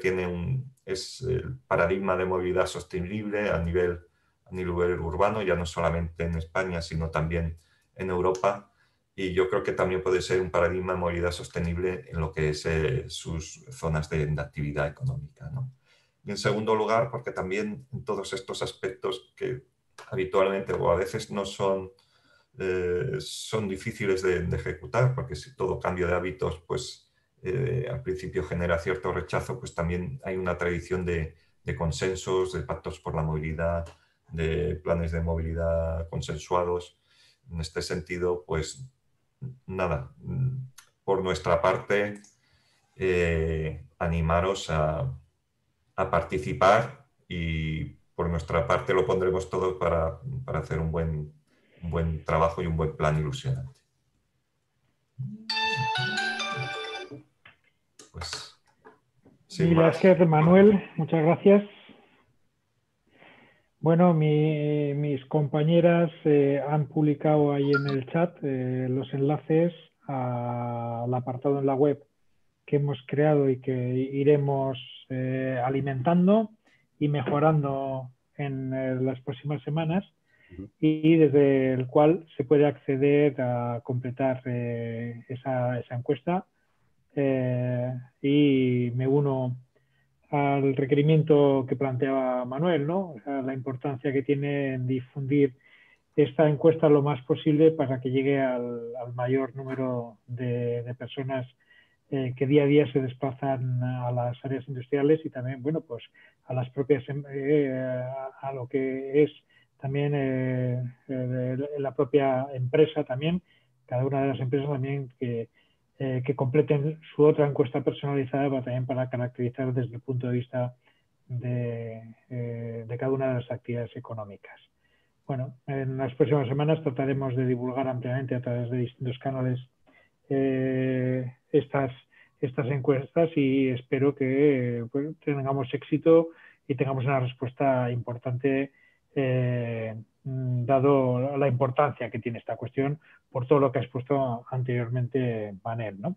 tiene un, es el paradigma de movilidad sostenible a nivel, a nivel urbano, ya no solamente en España, sino también en Europa y yo creo que también puede ser un paradigma de movilidad sostenible en lo que es eh, sus zonas de, actividad económica. ¿no? Y en segundo lugar, porque también en todos estos aspectos que habitualmente o a veces no son, eh, son difíciles de, ejecutar, porque si todo cambio de hábitos pues, eh, al principio genera cierto rechazo, pues también hay una tradición de, de consensos, de pactos por la movilidad, de planes de movilidad consensuados. En este sentido, pues nada, por nuestra parte, eh, animaros a, participar y por nuestra parte lo pondremos todo para, hacer un buen, buen trabajo y un buen plan ilusionante. Pues, Manuel. Muchas gracias. Bueno, mis compañeras eh, han publicado ahí en el chat eh, los enlaces al apartado en la web que hemos creado y que iremos eh, alimentando y mejorando en las próximas semanas y desde el cual se puede acceder a completar esa, esa, encuesta y me uno al requerimiento que planteaba Manuel, ¿no? la importancia que tiene en difundir esta encuesta lo más posible para que llegue al, mayor número de, personas eh, que día a día se desplazan a las áreas industriales y también, bueno, pues a las propias, em, eh, a lo que es también eh, la propia empresa también, cada una de las empresas también que eh, que completen su otra encuesta personalizada para, también para caracterizar desde el punto de vista eh, de, cada una de las actividades económicas. Bueno, en las próximas semanas trataremos de divulgar ampliamente a través de distintos canales eh, estas, estas encuestas y espero que pues, tengamos éxito y tengamos una respuesta importante Mm, dado la importancia que tiene esta cuestión por todo lo que ha expuesto anteriormente Manel. ¿no?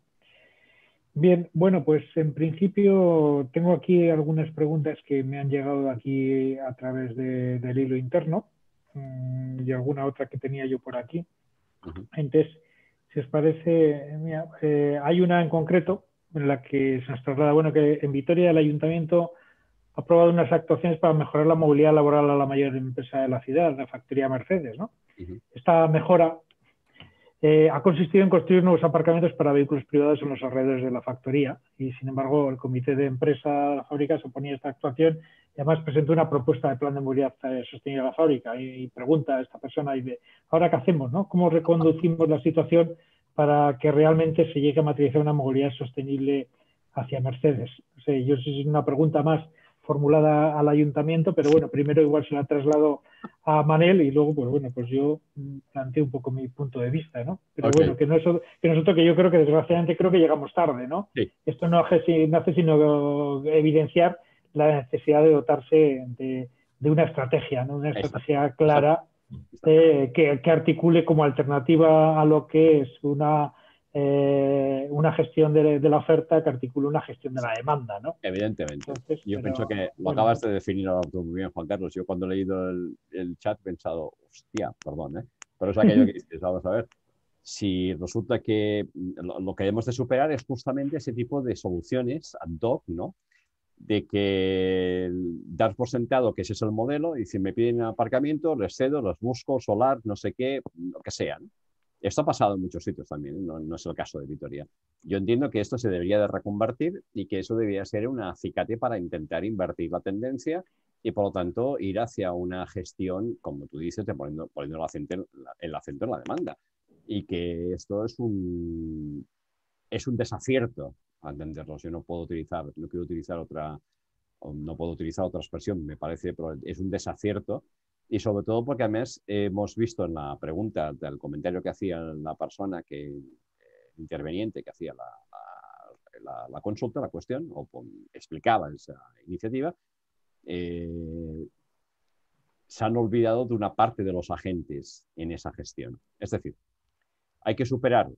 Bien, bueno, pues en principio tengo aquí algunas preguntas que me han llegado aquí a través del hilo interno mm, y alguna otra que tenía yo por aquí. Entonces, si os parece, eh, hay una en concreto en la que se nos traslada, bueno, que en Vitoria el ayuntamiento ha aprobado unas actuaciones para mejorar la movilidad laboral a la mayor empresa de la ciudad, la factoría Mercedes. ¿no? Esta mejora eh, ha consistido en construir nuevos aparcamientos para vehículos privados en los alrededores de la factoría y, sin embargo, el comité de empresa de la fábrica se oponía a esta actuación y además presentó una propuesta de plan de movilidad eh, sostenible de la fábrica y, pregunta a esta persona, y de, ¿ahora qué hacemos? No? ¿Cómo reconducimos la situación para que realmente se llegue a materializar una movilidad sostenible hacia Mercedes? O sé yo es una pregunta más formulada al ayuntamiento, pero bueno, primero igual se la ha traslado a Manel y luego, pues bueno, pues yo mm, planteo un poco mi punto de vista, ¿no? Pero bueno, que, no es, que nosotros que yo creo que desgraciadamente creo que llegamos tarde, ¿no? Esto no hace, no sino evidenciar la necesidad de dotarse de, una estrategia, ¿no? Una estrategia clara que articule como alternativa a lo que es una eh, una gestión de, la oferta que articula una gestión de la demanda, ¿no? Evidentemente. yo pienso que lo acabas de definir ahora muy bien, Juan Carlos. Yo cuando he leído el, chat he pensado, hostia, perdón, ¿eh? Pero es aquello que dices, vamos a ver, si resulta que lo, que hemos de superar es justamente ese tipo de soluciones ad hoc, ¿no? De que dar por sentado que ese es el modelo y si me piden aparcamiento, les cedo, los busco, solar, no sé qué, lo que sea. ¿no? Esto ha pasado en muchos sitios también, ¿eh? no, es el caso de Vitoria. Yo entiendo que esto se debería de reconvertir y que eso debería ser una acicate para intentar invertir la tendencia y por lo tanto ir hacia una gestión, como tú dices, de poniendo, el, acento en la, la demanda. Y que esto es un, es un desacierto a entenderlo. Yo no puedo utilizar, no quiero utilizar otra, no puedo utilizar otra expresión, me parece, es un desacierto y sobre todo porque además hemos visto en la pregunta, del comentario que hacía la persona que eh, interveniente que hacía la, consulta, la cuestión, o explicaba esa iniciativa, eh, se han olvidado de una parte de los agentes en esa gestión. Es decir, hay que superar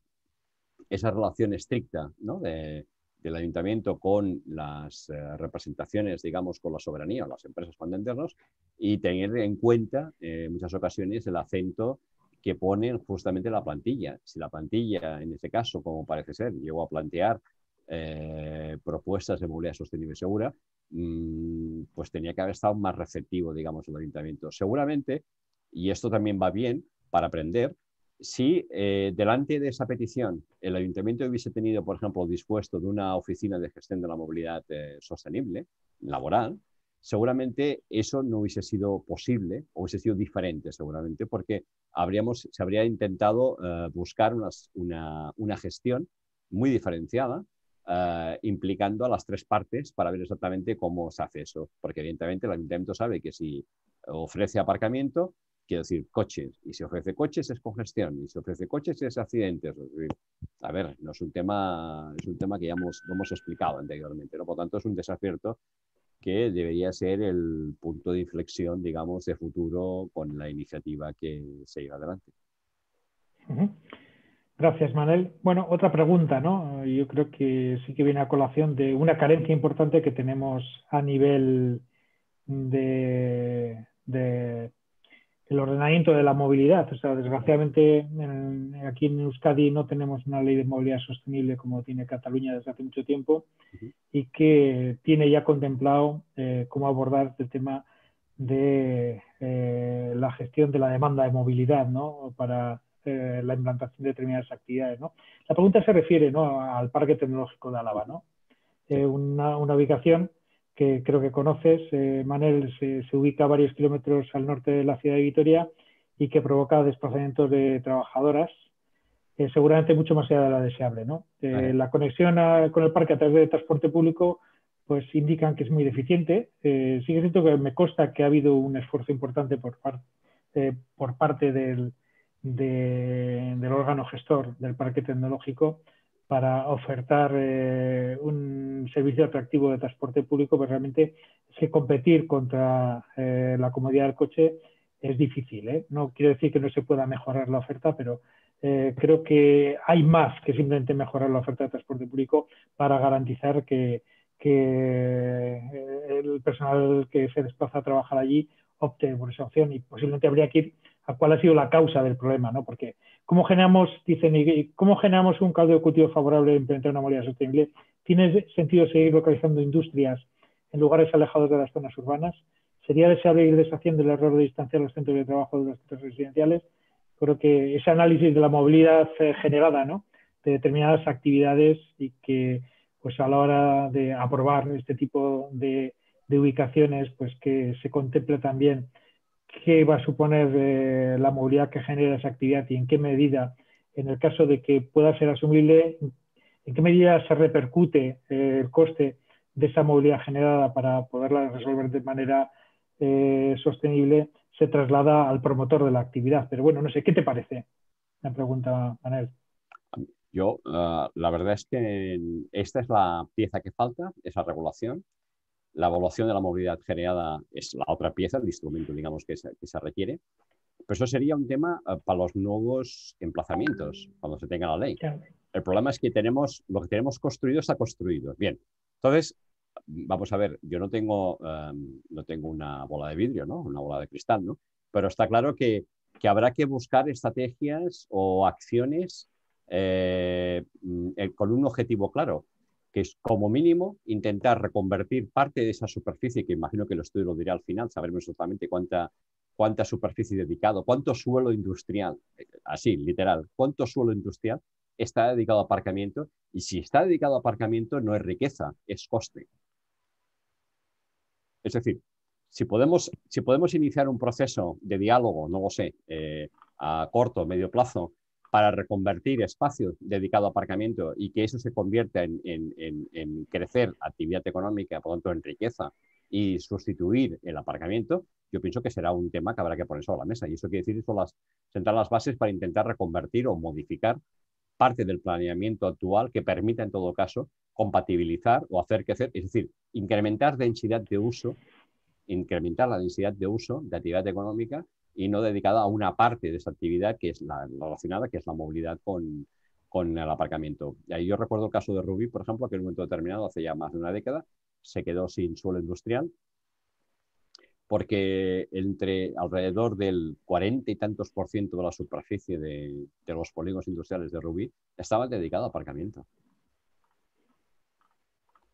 esa relación estricta ¿no? de, del ayuntamiento con las eh, representaciones, digamos, con la soberanía o las empresas cuando enternos, y tener en cuenta eh, en muchas ocasiones el acento que ponen justamente la plantilla. Si la plantilla, en este caso, como parece ser, llegó a plantear eh, propuestas de movilidad sostenible y segura, mm, pues tenía que haber estado más receptivo, digamos, el ayuntamiento. Seguramente, y esto también va bien para aprender, si eh, delante de esa petición el ayuntamiento hubiese tenido, por ejemplo, dispuesto de una oficina de gestión de la movilidad eh, sostenible, laboral, seguramente eso no hubiese sido posible, o hubiese sido diferente seguramente, porque habríamos, se habría intentado eh, buscar una, una, gestión muy diferenciada, implicando a las tres partes para ver exactamente cómo se hace eso, porque evidentemente el ayuntamiento sabe que si ofrece aparcamiento, quiero decir, coches, y si ofrece coches es congestión, y si ofrece coches es accidentes. a ver, no es un tema, es un tema que ya hemos, hemos explicado anteriormente, ¿no? Por tanto, es un desacierto que debería ser el punto de inflexión, digamos, de futuro con la iniciativa que se irá adelante. Gracias, Manel. Bueno, otra pregunta, ¿no? Yo creo que sí que viene a colación de una carencia importante que tenemos a nivel de el ordenamiento de la movilidad. O sea, desgraciadamente aquí en Euskadi no tenemos una ley de movilidad sostenible como tiene Cataluña desde hace mucho tiempo y que tiene ya contemplado eh, cómo abordar el tema de eh, la gestión de la demanda de movilidad ¿no? para eh, la implantación de determinadas actividades. La pregunta se refiere ¿no? al Parque Tecnológico de Álava, ¿no? una ubicación que creo que conoces, eh, Manel, se, ubica a varios kilómetros al norte de la ciudad de Vitoria y que provoca desplazamientos de trabajadoras, seguramente mucho más allá de la deseable. Eh, la conexión con el parque a través de transporte público pues indican que es muy deficiente. Eh, sí que siento que me consta que ha habido un esfuerzo importante por, parte del órgano gestor del parque tecnológico para ofertar eh, un servicio atractivo de transporte público, pero pues realmente es que competir contra eh, la comodidad del coche es difícil. ¿eh? No quiero decir que no se pueda mejorar la oferta, pero creo que hay más que simplemente mejorar la oferta de transporte público para garantizar que, que el personal que se desplaza a trabajar allí opte por esa opción y posiblemente habría que ir cuál ha sido la causa del problema, ¿no? Porque cómo generamos, dicen, cómo generamos un caldo cultivo favorable para implementar una movilidad sostenible, ¿tiene sentido seguir localizando industrias en lugares alejados de las zonas urbanas? ¿Sería deseable ir deshaciendo el error de distanciar los centros de trabajo de los centros residenciales? Creo que ese análisis de la movilidad eh, generada, ¿no? De determinadas actividades y que, pues a la hora de aprobar este tipo de, ubicaciones, pues que se contemple también qué va a suponer eh, la movilidad que genera esa actividad y en qué medida, en el caso de que pueda ser asumible, en qué medida se repercute eh, el coste de esa movilidad generada para poderla resolver de manera eh, sostenible, se traslada al promotor de la actividad. Pero bueno, no sé, ¿qué te parece? La pregunta, Manel. Yo, la verdad es que esta es la pieza que falta, esa regulación. La evaluación de la movilidad generada es la otra pieza, el instrumento, digamos, que se, se requiere. Pero eso sería un tema eh, para los nuevos emplazamientos, cuando se tenga la ley. El problema es que tenemos, lo que tenemos construido está construido. Bien, entonces, vamos a ver, yo no tengo, em, no tengo una bola de vidrio, ¿no? Una bola de cristal, Pero está claro que, habrá que buscar estrategias o acciones eh, mm, eh, con un objetivo claro que es como mínimo intentar reconvertir parte de esa superficie, que imagino que el estudio lo dirá al final, sabremos exactamente cuánta, cuánta superficie dedicado, cuánto suelo industrial, eh, así, literal, cuánto suelo industrial está dedicado a aparcamiento y si está dedicado a aparcamiento no es riqueza, es coste. Es decir, si podemos, si podemos iniciar un proceso de diálogo, no lo sé, eh, a corto, medio plazo, para reconvertir espacios dedicados a aparcamiento y que eso se convierta en, crecer actividad económica, por lo tanto en riqueza y sustituir el aparcamiento, yo pienso que será un tema que habrá que poner sobre la mesa. Y eso quiere decir las, sentar las bases para intentar reconvertir o modificar parte del planeamiento actual que permita en todo caso compatibilizar o hacer crecer, es decir, incrementar densidad de uso, incrementar la densidad de uso de actividad económica y no dedicada a una parte de esa actividad que es la relacionada, que es la movilidad con, el aparcamiento. Y ahí yo recuerdo el caso de Rubí, por ejemplo, que en un momento determinado, hace ya más de una década, se quedó sin suelo industrial porque entre alrededor del 40 y tantos por ciento de la superficie de, los polígonos industriales de Rubí estaba dedicado a aparcamiento.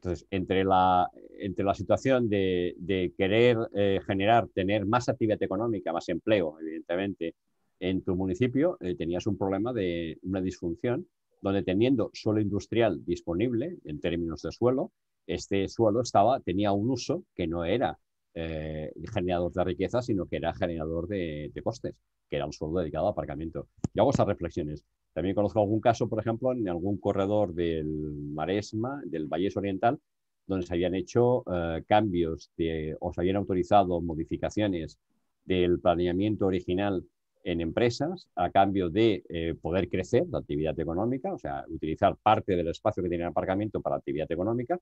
Entonces, entre la, entre la situación de, querer eh, generar, tener más actividad económica, más empleo, evidentemente, en tu municipio, eh, tenías un problema de una disfunción donde teniendo suelo industrial disponible en términos de suelo, este suelo estaba, tenía un uso que no era eh, generador de riqueza, sino que era generador de, de, costes, que era un suelo dedicado a aparcamiento. Yo hago esas reflexiones. También conozco algún caso, por ejemplo, en algún corredor del Maresma, del Valles Oriental, donde se habían hecho eh, cambios de, o se habían autorizado modificaciones del planeamiento original en empresas a cambio de eh, poder crecer la actividad económica, o sea, utilizar parte del espacio que tiene el aparcamiento para actividad económica,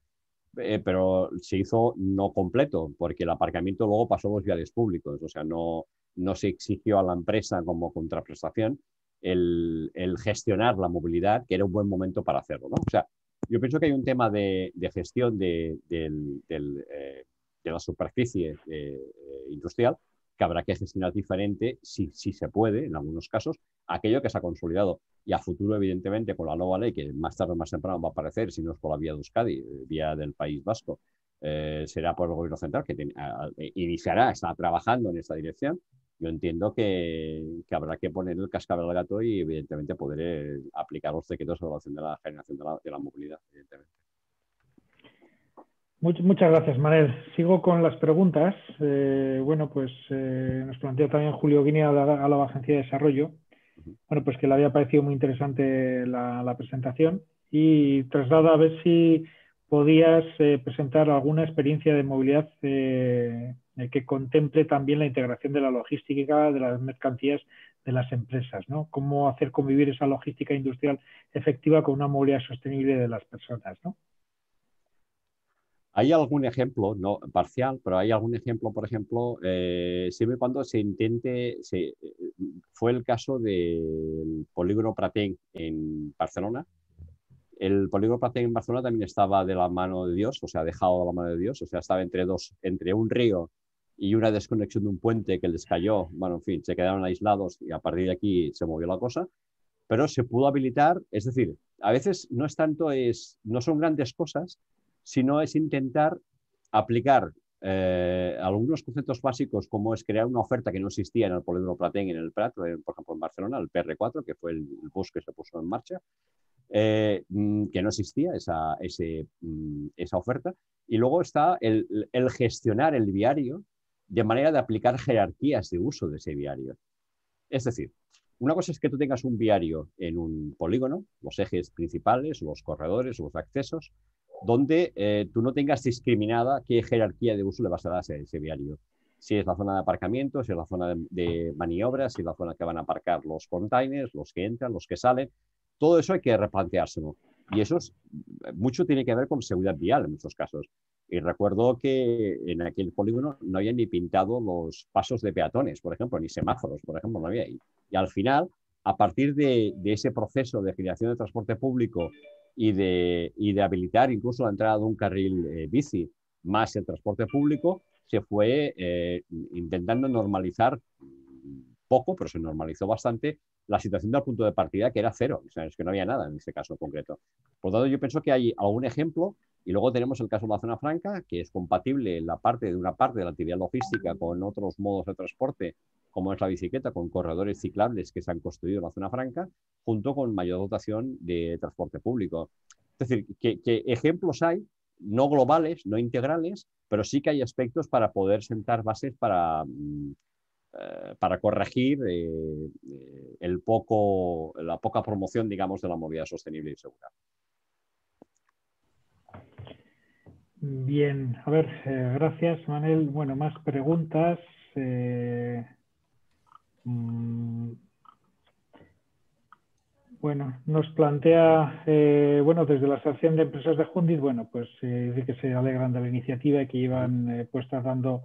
eh, pero se hizo no completo, porque el aparcamiento luego pasó a los viales públicos, o sea, no, no se exigió a la empresa como contraprestación, el, gestionar la movilidad, que era un buen momento para hacerlo. ¿no? O sea, yo pienso que hay un tema de, gestión eh, de, la superficie eh, eh, industrial que habrá que gestionar diferente, si, se puede, en algunos casos, aquello que se ha consolidado. Y a futuro, evidentemente, con la nueva ley, que más tarde o más temprano va a aparecer, si no es por la vía de Euskadi, vía del País Vasco, será por el Gobierno Central, que iniciará, está trabajando en esta dirección, yo entiendo que, habrá que poner el cascabel al gato y, evidentemente, poder eh, aplicar los secretos de de la generación de la, movilidad, evidentemente. muchas gracias, Manel. Sigo con las preguntas. Eh, bueno, pues eh, nos planteó también Julio Guinea a la, Agencia de Desarrollo. Bueno, pues que le había parecido muy interesante la, la presentación y traslada a ver si podías eh, presentar alguna experiencia de movilidad eh, eh, que contemple también la integración de la logística de las mercancías de las empresas, ¿no? Cómo hacer convivir esa logística industrial efectiva con una movilidad sostenible de las personas, ¿Hay algún ejemplo, no parcial, pero hay algún ejemplo, por ejemplo, siempre cuando se intente, se, fue el caso del polígono Pratén en Barcelona, el polígono Platén en Barcelona también estaba de la mano de Dios, o sea, dejado de la mano de Dios, o sea, estaba entre dos, entre un río y una desconexión de un puente que les cayó. Bueno, en fin, se quedaron aislados y a partir de aquí se movió la cosa, pero se pudo habilitar, es decir, a veces no es tanto, es, no son grandes cosas, sino es intentar aplicar eh, algunos conceptos básicos como es crear una oferta que no existía en el polígono Platén en el Prat, por ejemplo en Barcelona, el PR4, que fue el, bus que se puso en marcha, eh, mm, que no existía mm, esa, oferta. Y luego está el, gestionar el diario de manera de aplicar jerarquías de uso de ese diario Es decir, una cosa es que tú tengas un diario en un polígono, los ejes principales, los corredores, los accesos, donde eh, tú no tengas discriminada qué jerarquía de uso le vas a dar a ese diario si es la zona de aparcamiento, si es la zona de, maniobras, si es la zona que van a aparcar los containers, los que entran, los que salen. Todo eso hay que replanteárselo. Y eso es, mucho tiene que ver con seguridad vial en muchos casos. Y recuerdo que en aquel polígono no había ni pintado los pasos de peatones, por ejemplo, ni semáforos, por ejemplo, no había ahí. Y al final, a partir de, ese proceso de generación de transporte público y de, habilitar incluso la entrada de un carril eh, bici más el transporte público, se fue eh, intentando normalizar mm, poco, pero se normalizó bastante la situación del punto de partida que era cero, es que no había nada en este caso concreto. Por lo tanto, yo pienso que hay algún ejemplo y luego tenemos el caso de la zona franca, que es compatible la parte de una parte de la actividad logística con otros modos de transporte, como es la bicicleta, con corredores ciclables que se han construido en la zona franca, junto con mayor dotación de transporte público. Es decir, que ejemplos hay, no globales, no integrales, pero sí que hay aspectos para poder sentar bases para mm, eh, para corregir eh, eh, la poca promoción, digamos, de la movilidad sostenible y segura. Bien, a ver, gracias Manel. Bueno, más preguntas. Mm. bueno, nos plantea, bueno, desde la Asociación de Empresas de Jundiz, bueno, pues decir que se alegran de la iniciativa y que iban pues dando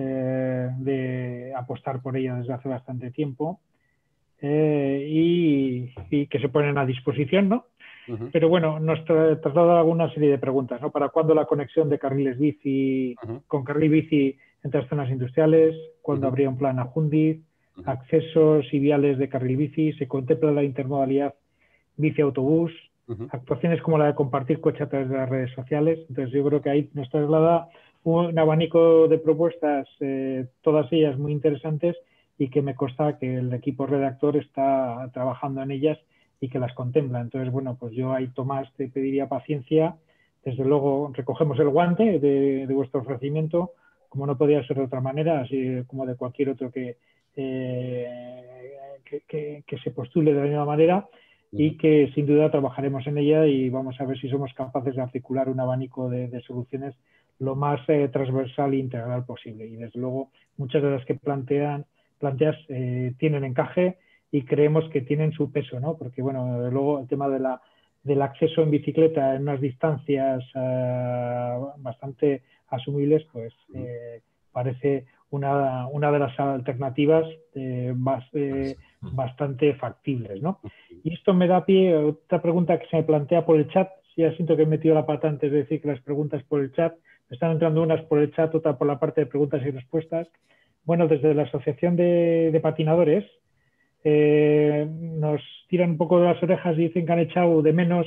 eh, de apostar por ella desde hace bastante tiempo eh, y, que se ponen a disposición, ¿no? Pero bueno, nos traslada alguna serie de preguntas, ¿no? ¿Para cuándo la conexión de carriles bici con carril bici entre las zonas industriales? ¿Cuándo habría un plan a Jundiz? ¿Accesos y viales de carril bici? ¿Se contempla la intermodalidad bici-autobús? Actuaciones como la de compartir coche a través de las redes sociales. Entonces yo creo que ahí nos traslada un abanico de propuestas, eh, todas ellas muy interesantes y que me consta que el equipo redactor está trabajando en ellas y que las contempla. Entonces, bueno, pues yo ahí, Tomás, te pediría paciencia. Desde luego, recogemos el guante de, vuestro ofrecimiento, como no podía ser de otra manera, así como de cualquier otro que, eh, que, se postule de la misma manera y que sin duda trabajaremos en ella y vamos a ver si somos capaces de articular un abanico de soluciones lo más eh, transversal e integral posible. Y desde luego muchas de las que plantean, planteas eh, tienen encaje y creemos que tienen su peso, ¿no? Porque bueno, desde luego el tema de la, del acceso en bicicleta en unas distancias eh, bastante asumibles, pues mm. parece una, una, de las alternativas bastante factibles, ¿no? Y esto me da pie a otra pregunta que se me plantea por el chat, ya siento que he metido la pata antes de decir que las preguntas por el chat están entrando unas por el chat, otra por la parte de preguntas y respuestas. Bueno, desde la Asociación de, Patinadores eh, nos tiran un poco de las orejas y dicen que han echado de menos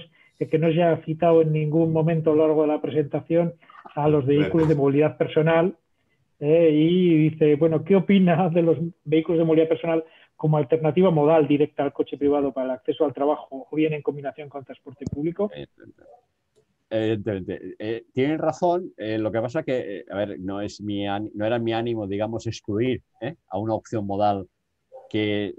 que, no se ha citado en ningún momento a lo largo de la presentación a los vehículos de movilidad personal. Eh, y dice, bueno, ¿qué opina de los vehículos de movilidad personal como alternativa modal directa al coche privado para el acceso al trabajo o bien en combinación con transporte público? Eh, tienen razón. Eh, lo que pasa que, eh, a ver, no, es mi, no era mi ánimo, digamos, excluir a una opción modal que,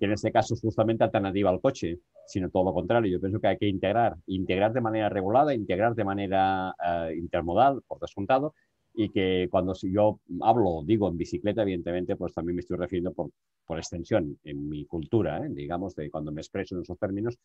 en este caso es justamente alternativa al coche, sino todo lo contrario. Yo pienso que hay que integrar, integrar de manera regulada, integrar de manera intermodal, por descontado, y que cuando yo hablo, digo en bicicleta, evidentemente, pues también me estoy refiriendo por, por extensión en mi cultura, digamos, de cuando me expreso en esos términos,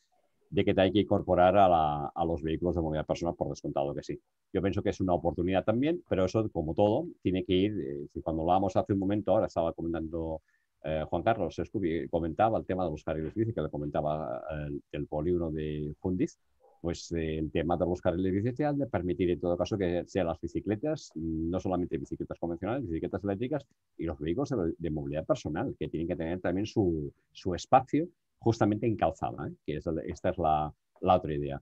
de que hay que incorporar a, los vehículos de movilidad personal, por descontado que sí. Yo pienso que es una oportunidad también, pero eso, como todo, tiene que ir, eh, cuando hablábamos hace un momento, ahora estaba comentando eh, Juan Carlos Escubi, comentaba el tema de los carriles bici, que le comentaba eh, el, el polígono de Fundis, pues eh, el tema de los carriles bici ha de permitir en todo caso que sean las bicicletas, no solamente bicicletas convencionales, bicicletas eléctricas y los vehículos de, movilidad personal, que tienen que tener también su, su espacio justamente en calzada, ¿eh? que esta es la, otra idea.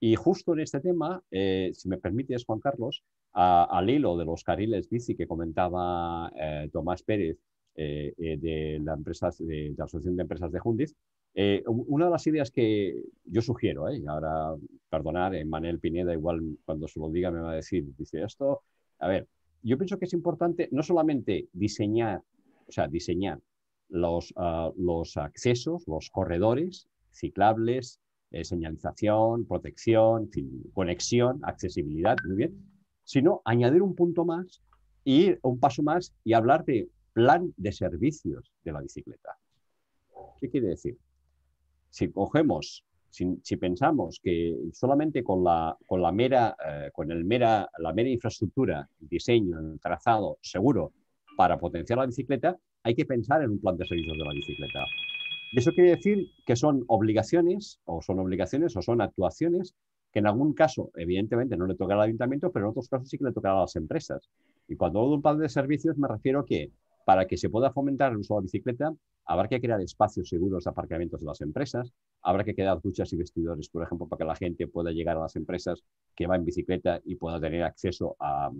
Y justo en este tema, eh, si me permites, Juan Carlos, al hilo de los carriles bici que comentaba eh, Tomás Pérez de, la de, la Asociación de Empresas de Jundiz, una de las ideas que yo sugiero, y ahora perdonar, Manuel Pineda igual cuando se lo diga me va a decir, dice esto, a ver, yo pienso que es importante no solamente diseñar, o sea, diseñar, Ah, los, accesos, los corredores ciclables, eh, señalización, protección, conexión, accesibilidad, muy bien, sino añadir un punto más y un paso más y hablar de plan de servicios de la bicicleta. ¿Qué quiere decir? Si cogemos, si, pensamos que solamente con la, con la mera, eh, con el mera, la mera infraestructura, diseño, trazado seguro para potenciar la bicicleta, hay que pensar en un plan de servicios de la bicicleta. eso quiere decir que son obligaciones, o son obligaciones, o son actuaciones que en algún caso, evidentemente, no le toca al ayuntamiento, pero en otros casos sí que le tocará a las empresas. Y cuando hablo de un plan de servicios, me refiero que para que se pueda fomentar el uso de la bicicleta, habrá que crear espacios seguros de aparcamientos de las empresas, habrá que crear duchas y vestidores, por ejemplo, para que la gente pueda llegar a las empresas que va en bicicleta y pueda tener acceso a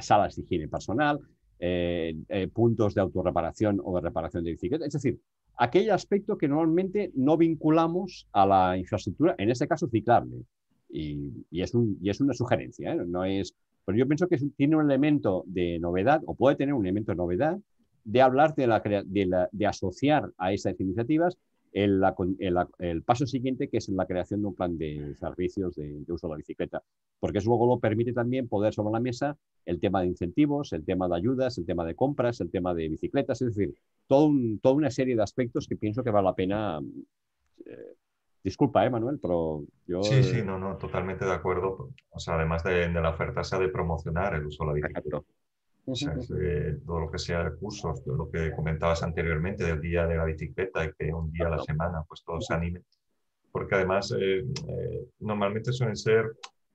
salas de higiene personal, eh, eh, puntos de autorreparación o de reparación de bicicleta. Es decir, aquel aspecto que normalmente no vinculamos a la infraestructura, en este caso ciclable. Y, es, es, una sugerencia, ¿eh? no es, pero yo pienso que tiene un elemento de novedad, o puede tener un elemento de novedad, de hablar de, la, de, asociar a estas iniciativas el, paso siguiente, que es la creación de un plan de servicios de, de uso de la bicicleta porque eso luego lo permite también poder sobre la mesa el tema de incentivos, el tema de ayudas, el tema de compras, el tema de bicicletas, es decir, todo toda una serie de aspectos que pienso que vale la pena. Eh, disculpa, ¿eh, Manuel, pero yo... Sí, sí, no, no, totalmente de acuerdo. O sea, además de, la oferta, se ha de promocionar el uso de la bicicleta. O sea, todo lo que sea cursos, todo lo que comentabas anteriormente del día de la bicicleta y que un día a la semana pues todos se animen. Porque además eh, eh, normalmente suelen ser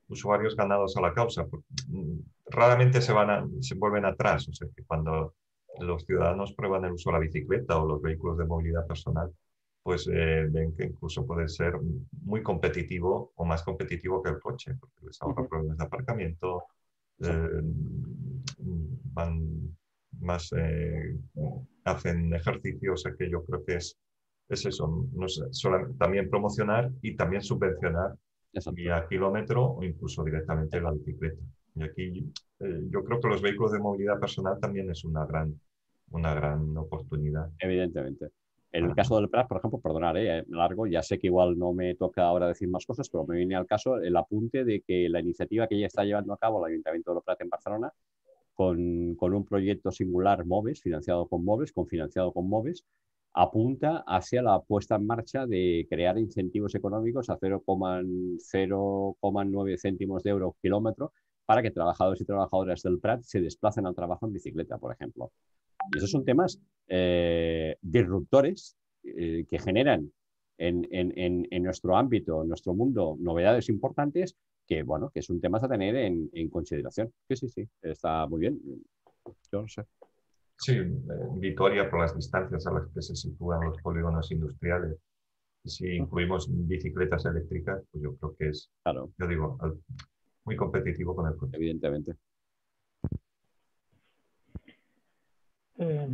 usuarios ganados a la causa. Mm, raramente se, van se vuelven atrás, o sea que cuando los ciudadanos prueban el uso de la bicicleta o los vehículos de movilidad personal, pues eh, ven que incluso puede ser muy competitivo o más competitivo que el coche, porque les ahorra problemas de aparcamiento, eh, van más, eh, hacen ejercicio, o sea que yo creo que es, es eso, también promocionar y también subvencionar y a kilómetro o incluso directamente la bicicleta. Y aquí eh, yo creo que los vehículos de movilidad personal también es una gran, una gran oportunidad. Evidentemente. En el caso del Prat, por ejemplo, perdonar, eh, largo, ya sé que igual no me toca ahora decir más cosas, pero me viene al caso el apunte de que la iniciativa que ya está llevando a cabo el Ayuntamiento del Prat en Barcelona, con, con, un proyecto singular MOVES, financiado con MOVES, con financiado con MOVES, apunta hacia la puesta en marcha de crear incentivos económicos a 0,09 céntimos de euro kilómetro para que trabajadores y trabajadoras del Prat se desplacen al trabajo en bicicleta, por ejemplo. esos son temas eh, disruptores eh, que generan en, nuestro ámbito, en nuestro mundo, novedades importantes que, bueno, que es un temas a tener en, en consideración. Sí, sí, sí, está muy bien. Yo no sé. Sí, Victoria por las distancias a las que se sitúan los polígonos industriales. Si incluimos bicicletas eléctricas, pues yo creo que es, claro. yo digo, muy competitivo con el coche. Evidentemente. Eh,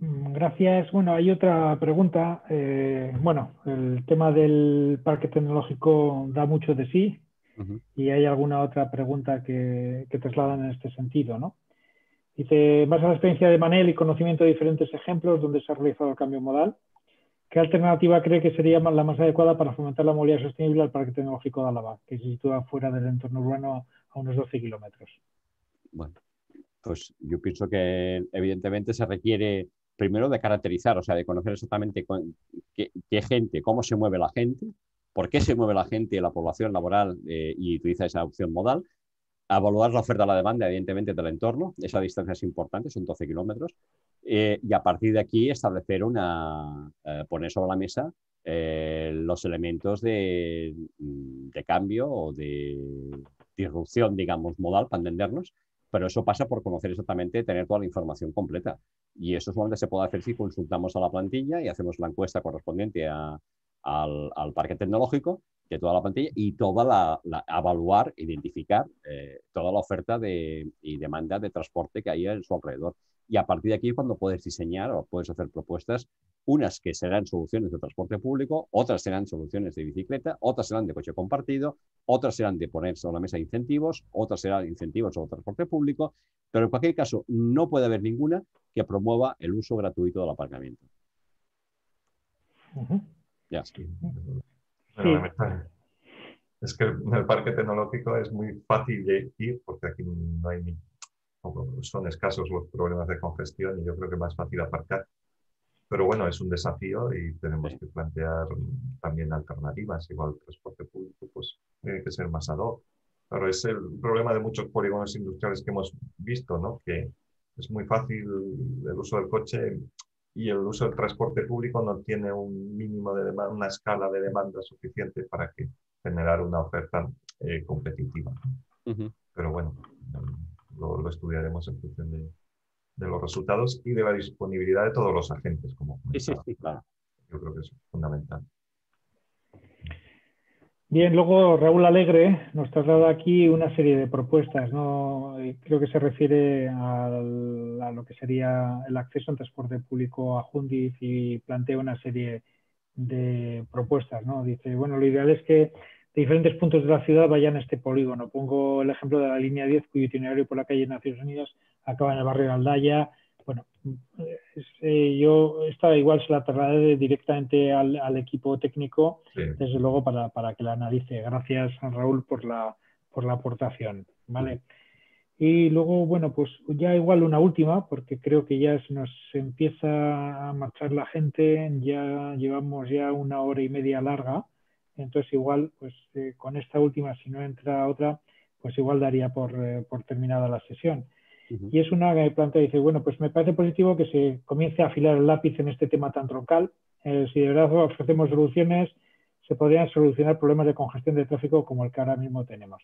gracias. Bueno, hay otra pregunta. Eh, bueno, el tema del parque tecnológico da mucho de sí y hay alguna otra pregunta que, que trasladan en este sentido, ¿no? Dice, más a la experiencia de Manel y conocimiento de diferentes ejemplos donde se ha realizado el cambio modal, ¿qué alternativa cree que sería la más adecuada para fomentar la movilidad sostenible al Parque Tecnológico de Álava, que se sitúa fuera del entorno urbano a unos 12 kilómetros? Bueno, pues yo pienso que evidentemente se requiere primero de caracterizar, o sea, de conocer exactamente qué, gente, cómo se mueve la gente, por qué se mueve la gente, y la población laboral eh, y utiliza esa opción modal, evaluar la oferta a la demanda, evidentemente, del entorno. Esa distancia es importante, son 12 kilómetros. Eh, y a partir de aquí establecer una, eh, poner sobre la mesa eh, los elementos de, de, cambio o de disrupción, digamos, modal, para entendernos. Pero eso pasa por conocer exactamente, tener toda la información completa. Y eso es solamente se puede hacer si consultamos a la plantilla y hacemos la encuesta correspondiente a, al, parque tecnológico de toda la plantilla y toda la, evaluar, identificar eh, toda la oferta de, y demanda de transporte que hay en su alrededor. Y a partir de aquí es cuando puedes diseñar o puedes hacer propuestas, unas que serán soluciones de transporte público, otras serán soluciones de bicicleta, otras serán de coche compartido, otras serán de poner sobre la mesa incentivos, otras serán incentivos sobre transporte público, pero en cualquier caso no puede haber ninguna que promueva el uso gratuito del aparcamiento. Es que en el parque tecnológico es muy fácil de ir porque aquí no hay son escasos los problemas de congestión y yo creo que es más fácil aparcar. Pero bueno, es un desafío y tenemos que plantear también alternativas. Igual el transporte público pues, tiene que ser más ad hoc. Pero es el problema de muchos polígonos industriales que hemos visto, ¿no? Que es muy fácil el uso del coche y el uso del transporte público no tiene un mínimo de demanda, una escala de demanda suficiente para que generar una oferta eh, competitiva. Pero bueno, lo, estudiaremos en función de, los resultados y de la disponibilidad de todos los agentes. Como Yo creo que es fundamental. Bien, luego Raúl Alegre nos traslada aquí una serie de propuestas. ¿no? Eh, creo que se refiere a lo que sería el acceso al transporte público a Jundiz y plantea una serie de propuestas. Dice, bueno, lo ideal es que de diferentes puntos de la ciudad vayan a este polígono. Pongo el ejemplo de la línea 10, cuyo itinerario por la calle de Naciones Unidas acaba en el barrio de Aldaya, eh, eh, yo esta igual se la traeré directamente al, equipo técnico, desde luego para, que la analice. Gracias, Raúl, por la, por la aportación. ¿vale? Y luego, bueno, pues ya igual una última, porque creo que ya nos empieza a marchar la gente, ya llevamos ya una hora y media larga, entonces igual, pues eh, con esta última, si no entra otra, pues igual daría por terminada la sesión. Y es una que dice, bueno, pues me parece positivo que se comience a afilar el lápiz en este tema tan troncal. Eh, si de verdad ofrecemos soluciones, se podrían solucionar problemas de congestión de tráfico como el que ahora mismo tenemos.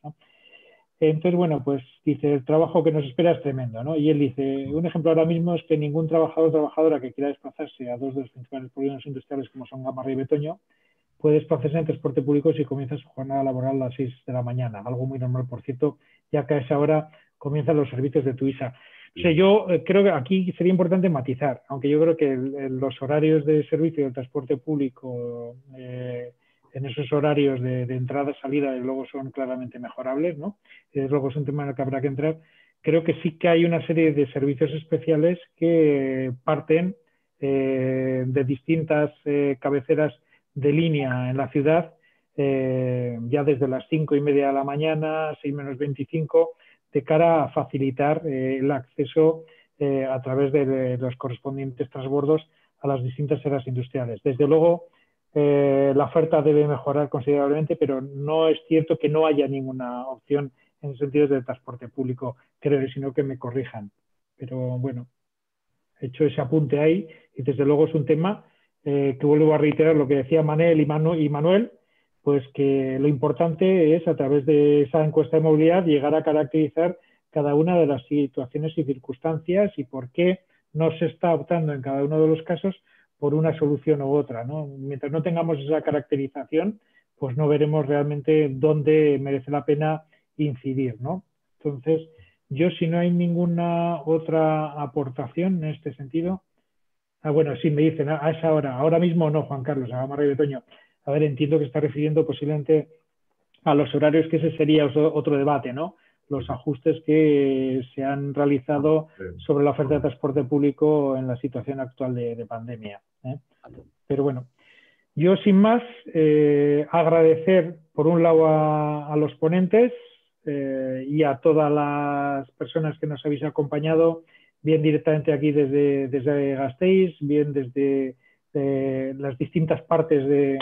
Entonces, bueno, pues dice, el trabajo que nos espera es tremendo, ¿no? Y él dice, un ejemplo ahora mismo es que ningún trabajador o trabajadora que quiera desplazarse a dos de los principales problemas industriales como son Gamarra y Betoño puede desplazarse en transporte público si comienza su jornada laboral a las 6 de la mañana, algo muy normal, por cierto, ya que a esa hora comienzan los servicios de Tuisa. yo eh, creo que aquí sería importante matizar, aunque yo creo que los horarios de servicio del transporte público eh, en esos horarios de, entrada y salida luego son claramente mejorables, ¿no? Eh, luego es un tema en el que habrá que entrar. Creo que sí que hay una serie de servicios especiales que parten de distintas cabeceras de línea en la ciudad, ya desde las cinco y media de la mañana, ...seis menos veinticinco de cara a facilitar eh, el acceso eh, a través de, los correspondientes transbordos a las distintas eras industriales. Desde luego, eh, la oferta debe mejorar considerablemente, pero no es cierto que no haya ninguna opción en el sentido del transporte público, creo, sino que me corrijan. Pero bueno, he hecho ese apunte ahí y desde luego es un tema que vuelvo a reiterar lo que decía Manel y Manuel, pues que lo importante es a través de esa encuesta de movilidad llegar a caracterizar cada una de las situaciones y circunstancias y por qué no se está optando en cada uno de los casos por una solución u otra. ¿no? Mientras no tengamos esa caracterización, pues no veremos realmente dónde merece la pena incidir. ¿no? Entonces, yo si no hay ninguna otra aportación en este sentido. Ah, bueno, sí, me dicen a, ah, esa hora. Ahora mismo no, Juan Carlos, a María de Toño. A ver, entiendo que está refiriendo posiblemente a los horarios, que ese sería otro debate, ¿no? Los ajustes que se han realizado ah, sobre la oferta de transporte público en la situación actual de, pandemia. ¿eh? Pero bueno, yo sin más eh, agradecer por un lado a, los ponentes eh, y a todas las personas que nos habéis acompañado, bien directamente aquí desde, desde Gasteiz, bien desde las distintas partes de,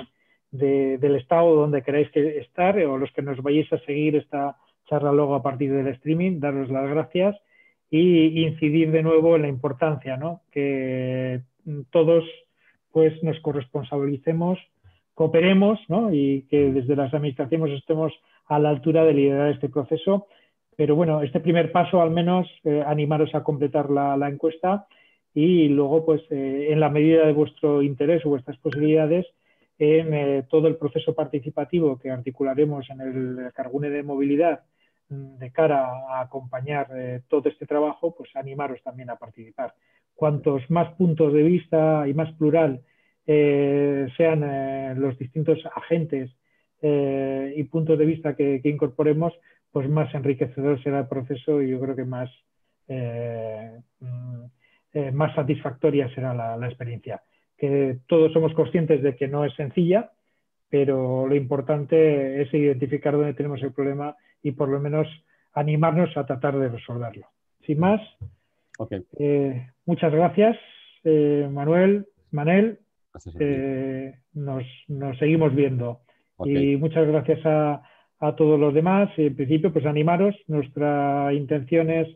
del estado donde queráis que estar o los que nos vayáis a seguir esta charla luego a partir del streaming, daros las gracias e incidir de nuevo en la importancia, ¿no? Que todos pues nos corresponsabilicemos, cooperemos, ¿no? Y que desde las administraciones estemos a la altura de liderar este proceso. Pero bueno, este primer paso al menos eh, animaros a completar la, encuesta y luego pues eh, en la medida de vuestro interés o vuestras posibilidades en eh, todo el proceso participativo que articularemos en el Cargune de Movilidad mm, de cara a acompañar eh, todo este trabajo, pues animaros también a participar. Cuantos más puntos de vista y más plural eh, sean los distintos agentes y puntos de vista que, incorporemos, pues más enriquecedor será el proceso y yo creo que más, mm, más satisfactoria será la experiencia que todos somos conscientes de que no es sencilla, pero lo importante es identificar dónde tenemos el problema y por lo menos animarnos a tratar de resolverlo. Sin más, eh, muchas gracias, eh, Manuel, Manel. Eh, nos, nos, seguimos viendo. Y muchas gracias a, todos los demás. En principio, pues animaros. Nuestra intención es,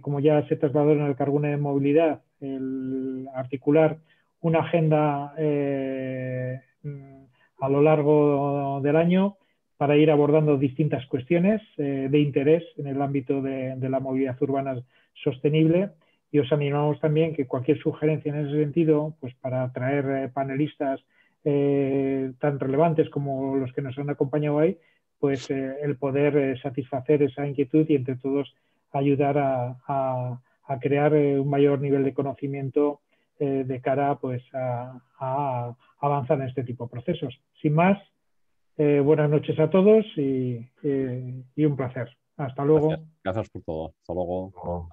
como ya se trasladó en el carbón de Movilidad, el articular una agenda eh, mm, a lo largo del año para ir abordando distintas cuestiones eh, de interés en el ámbito de, la movilidad urbana sostenible y os animamos también que cualquier sugerencia en ese sentido, pues para traer eh, panelistas tan relevantes como los que nos han acompañado hoy, pues el poder satisfacer esa inquietud y entre todos ayudar a crear un mayor nivel de conocimiento eh, de cara pues, a, avanzar en este tipo de procesos. Sin más, eh, buenas noches a todos eh, y, un placer. Hasta luego. Gracias por todo. Hasta luego.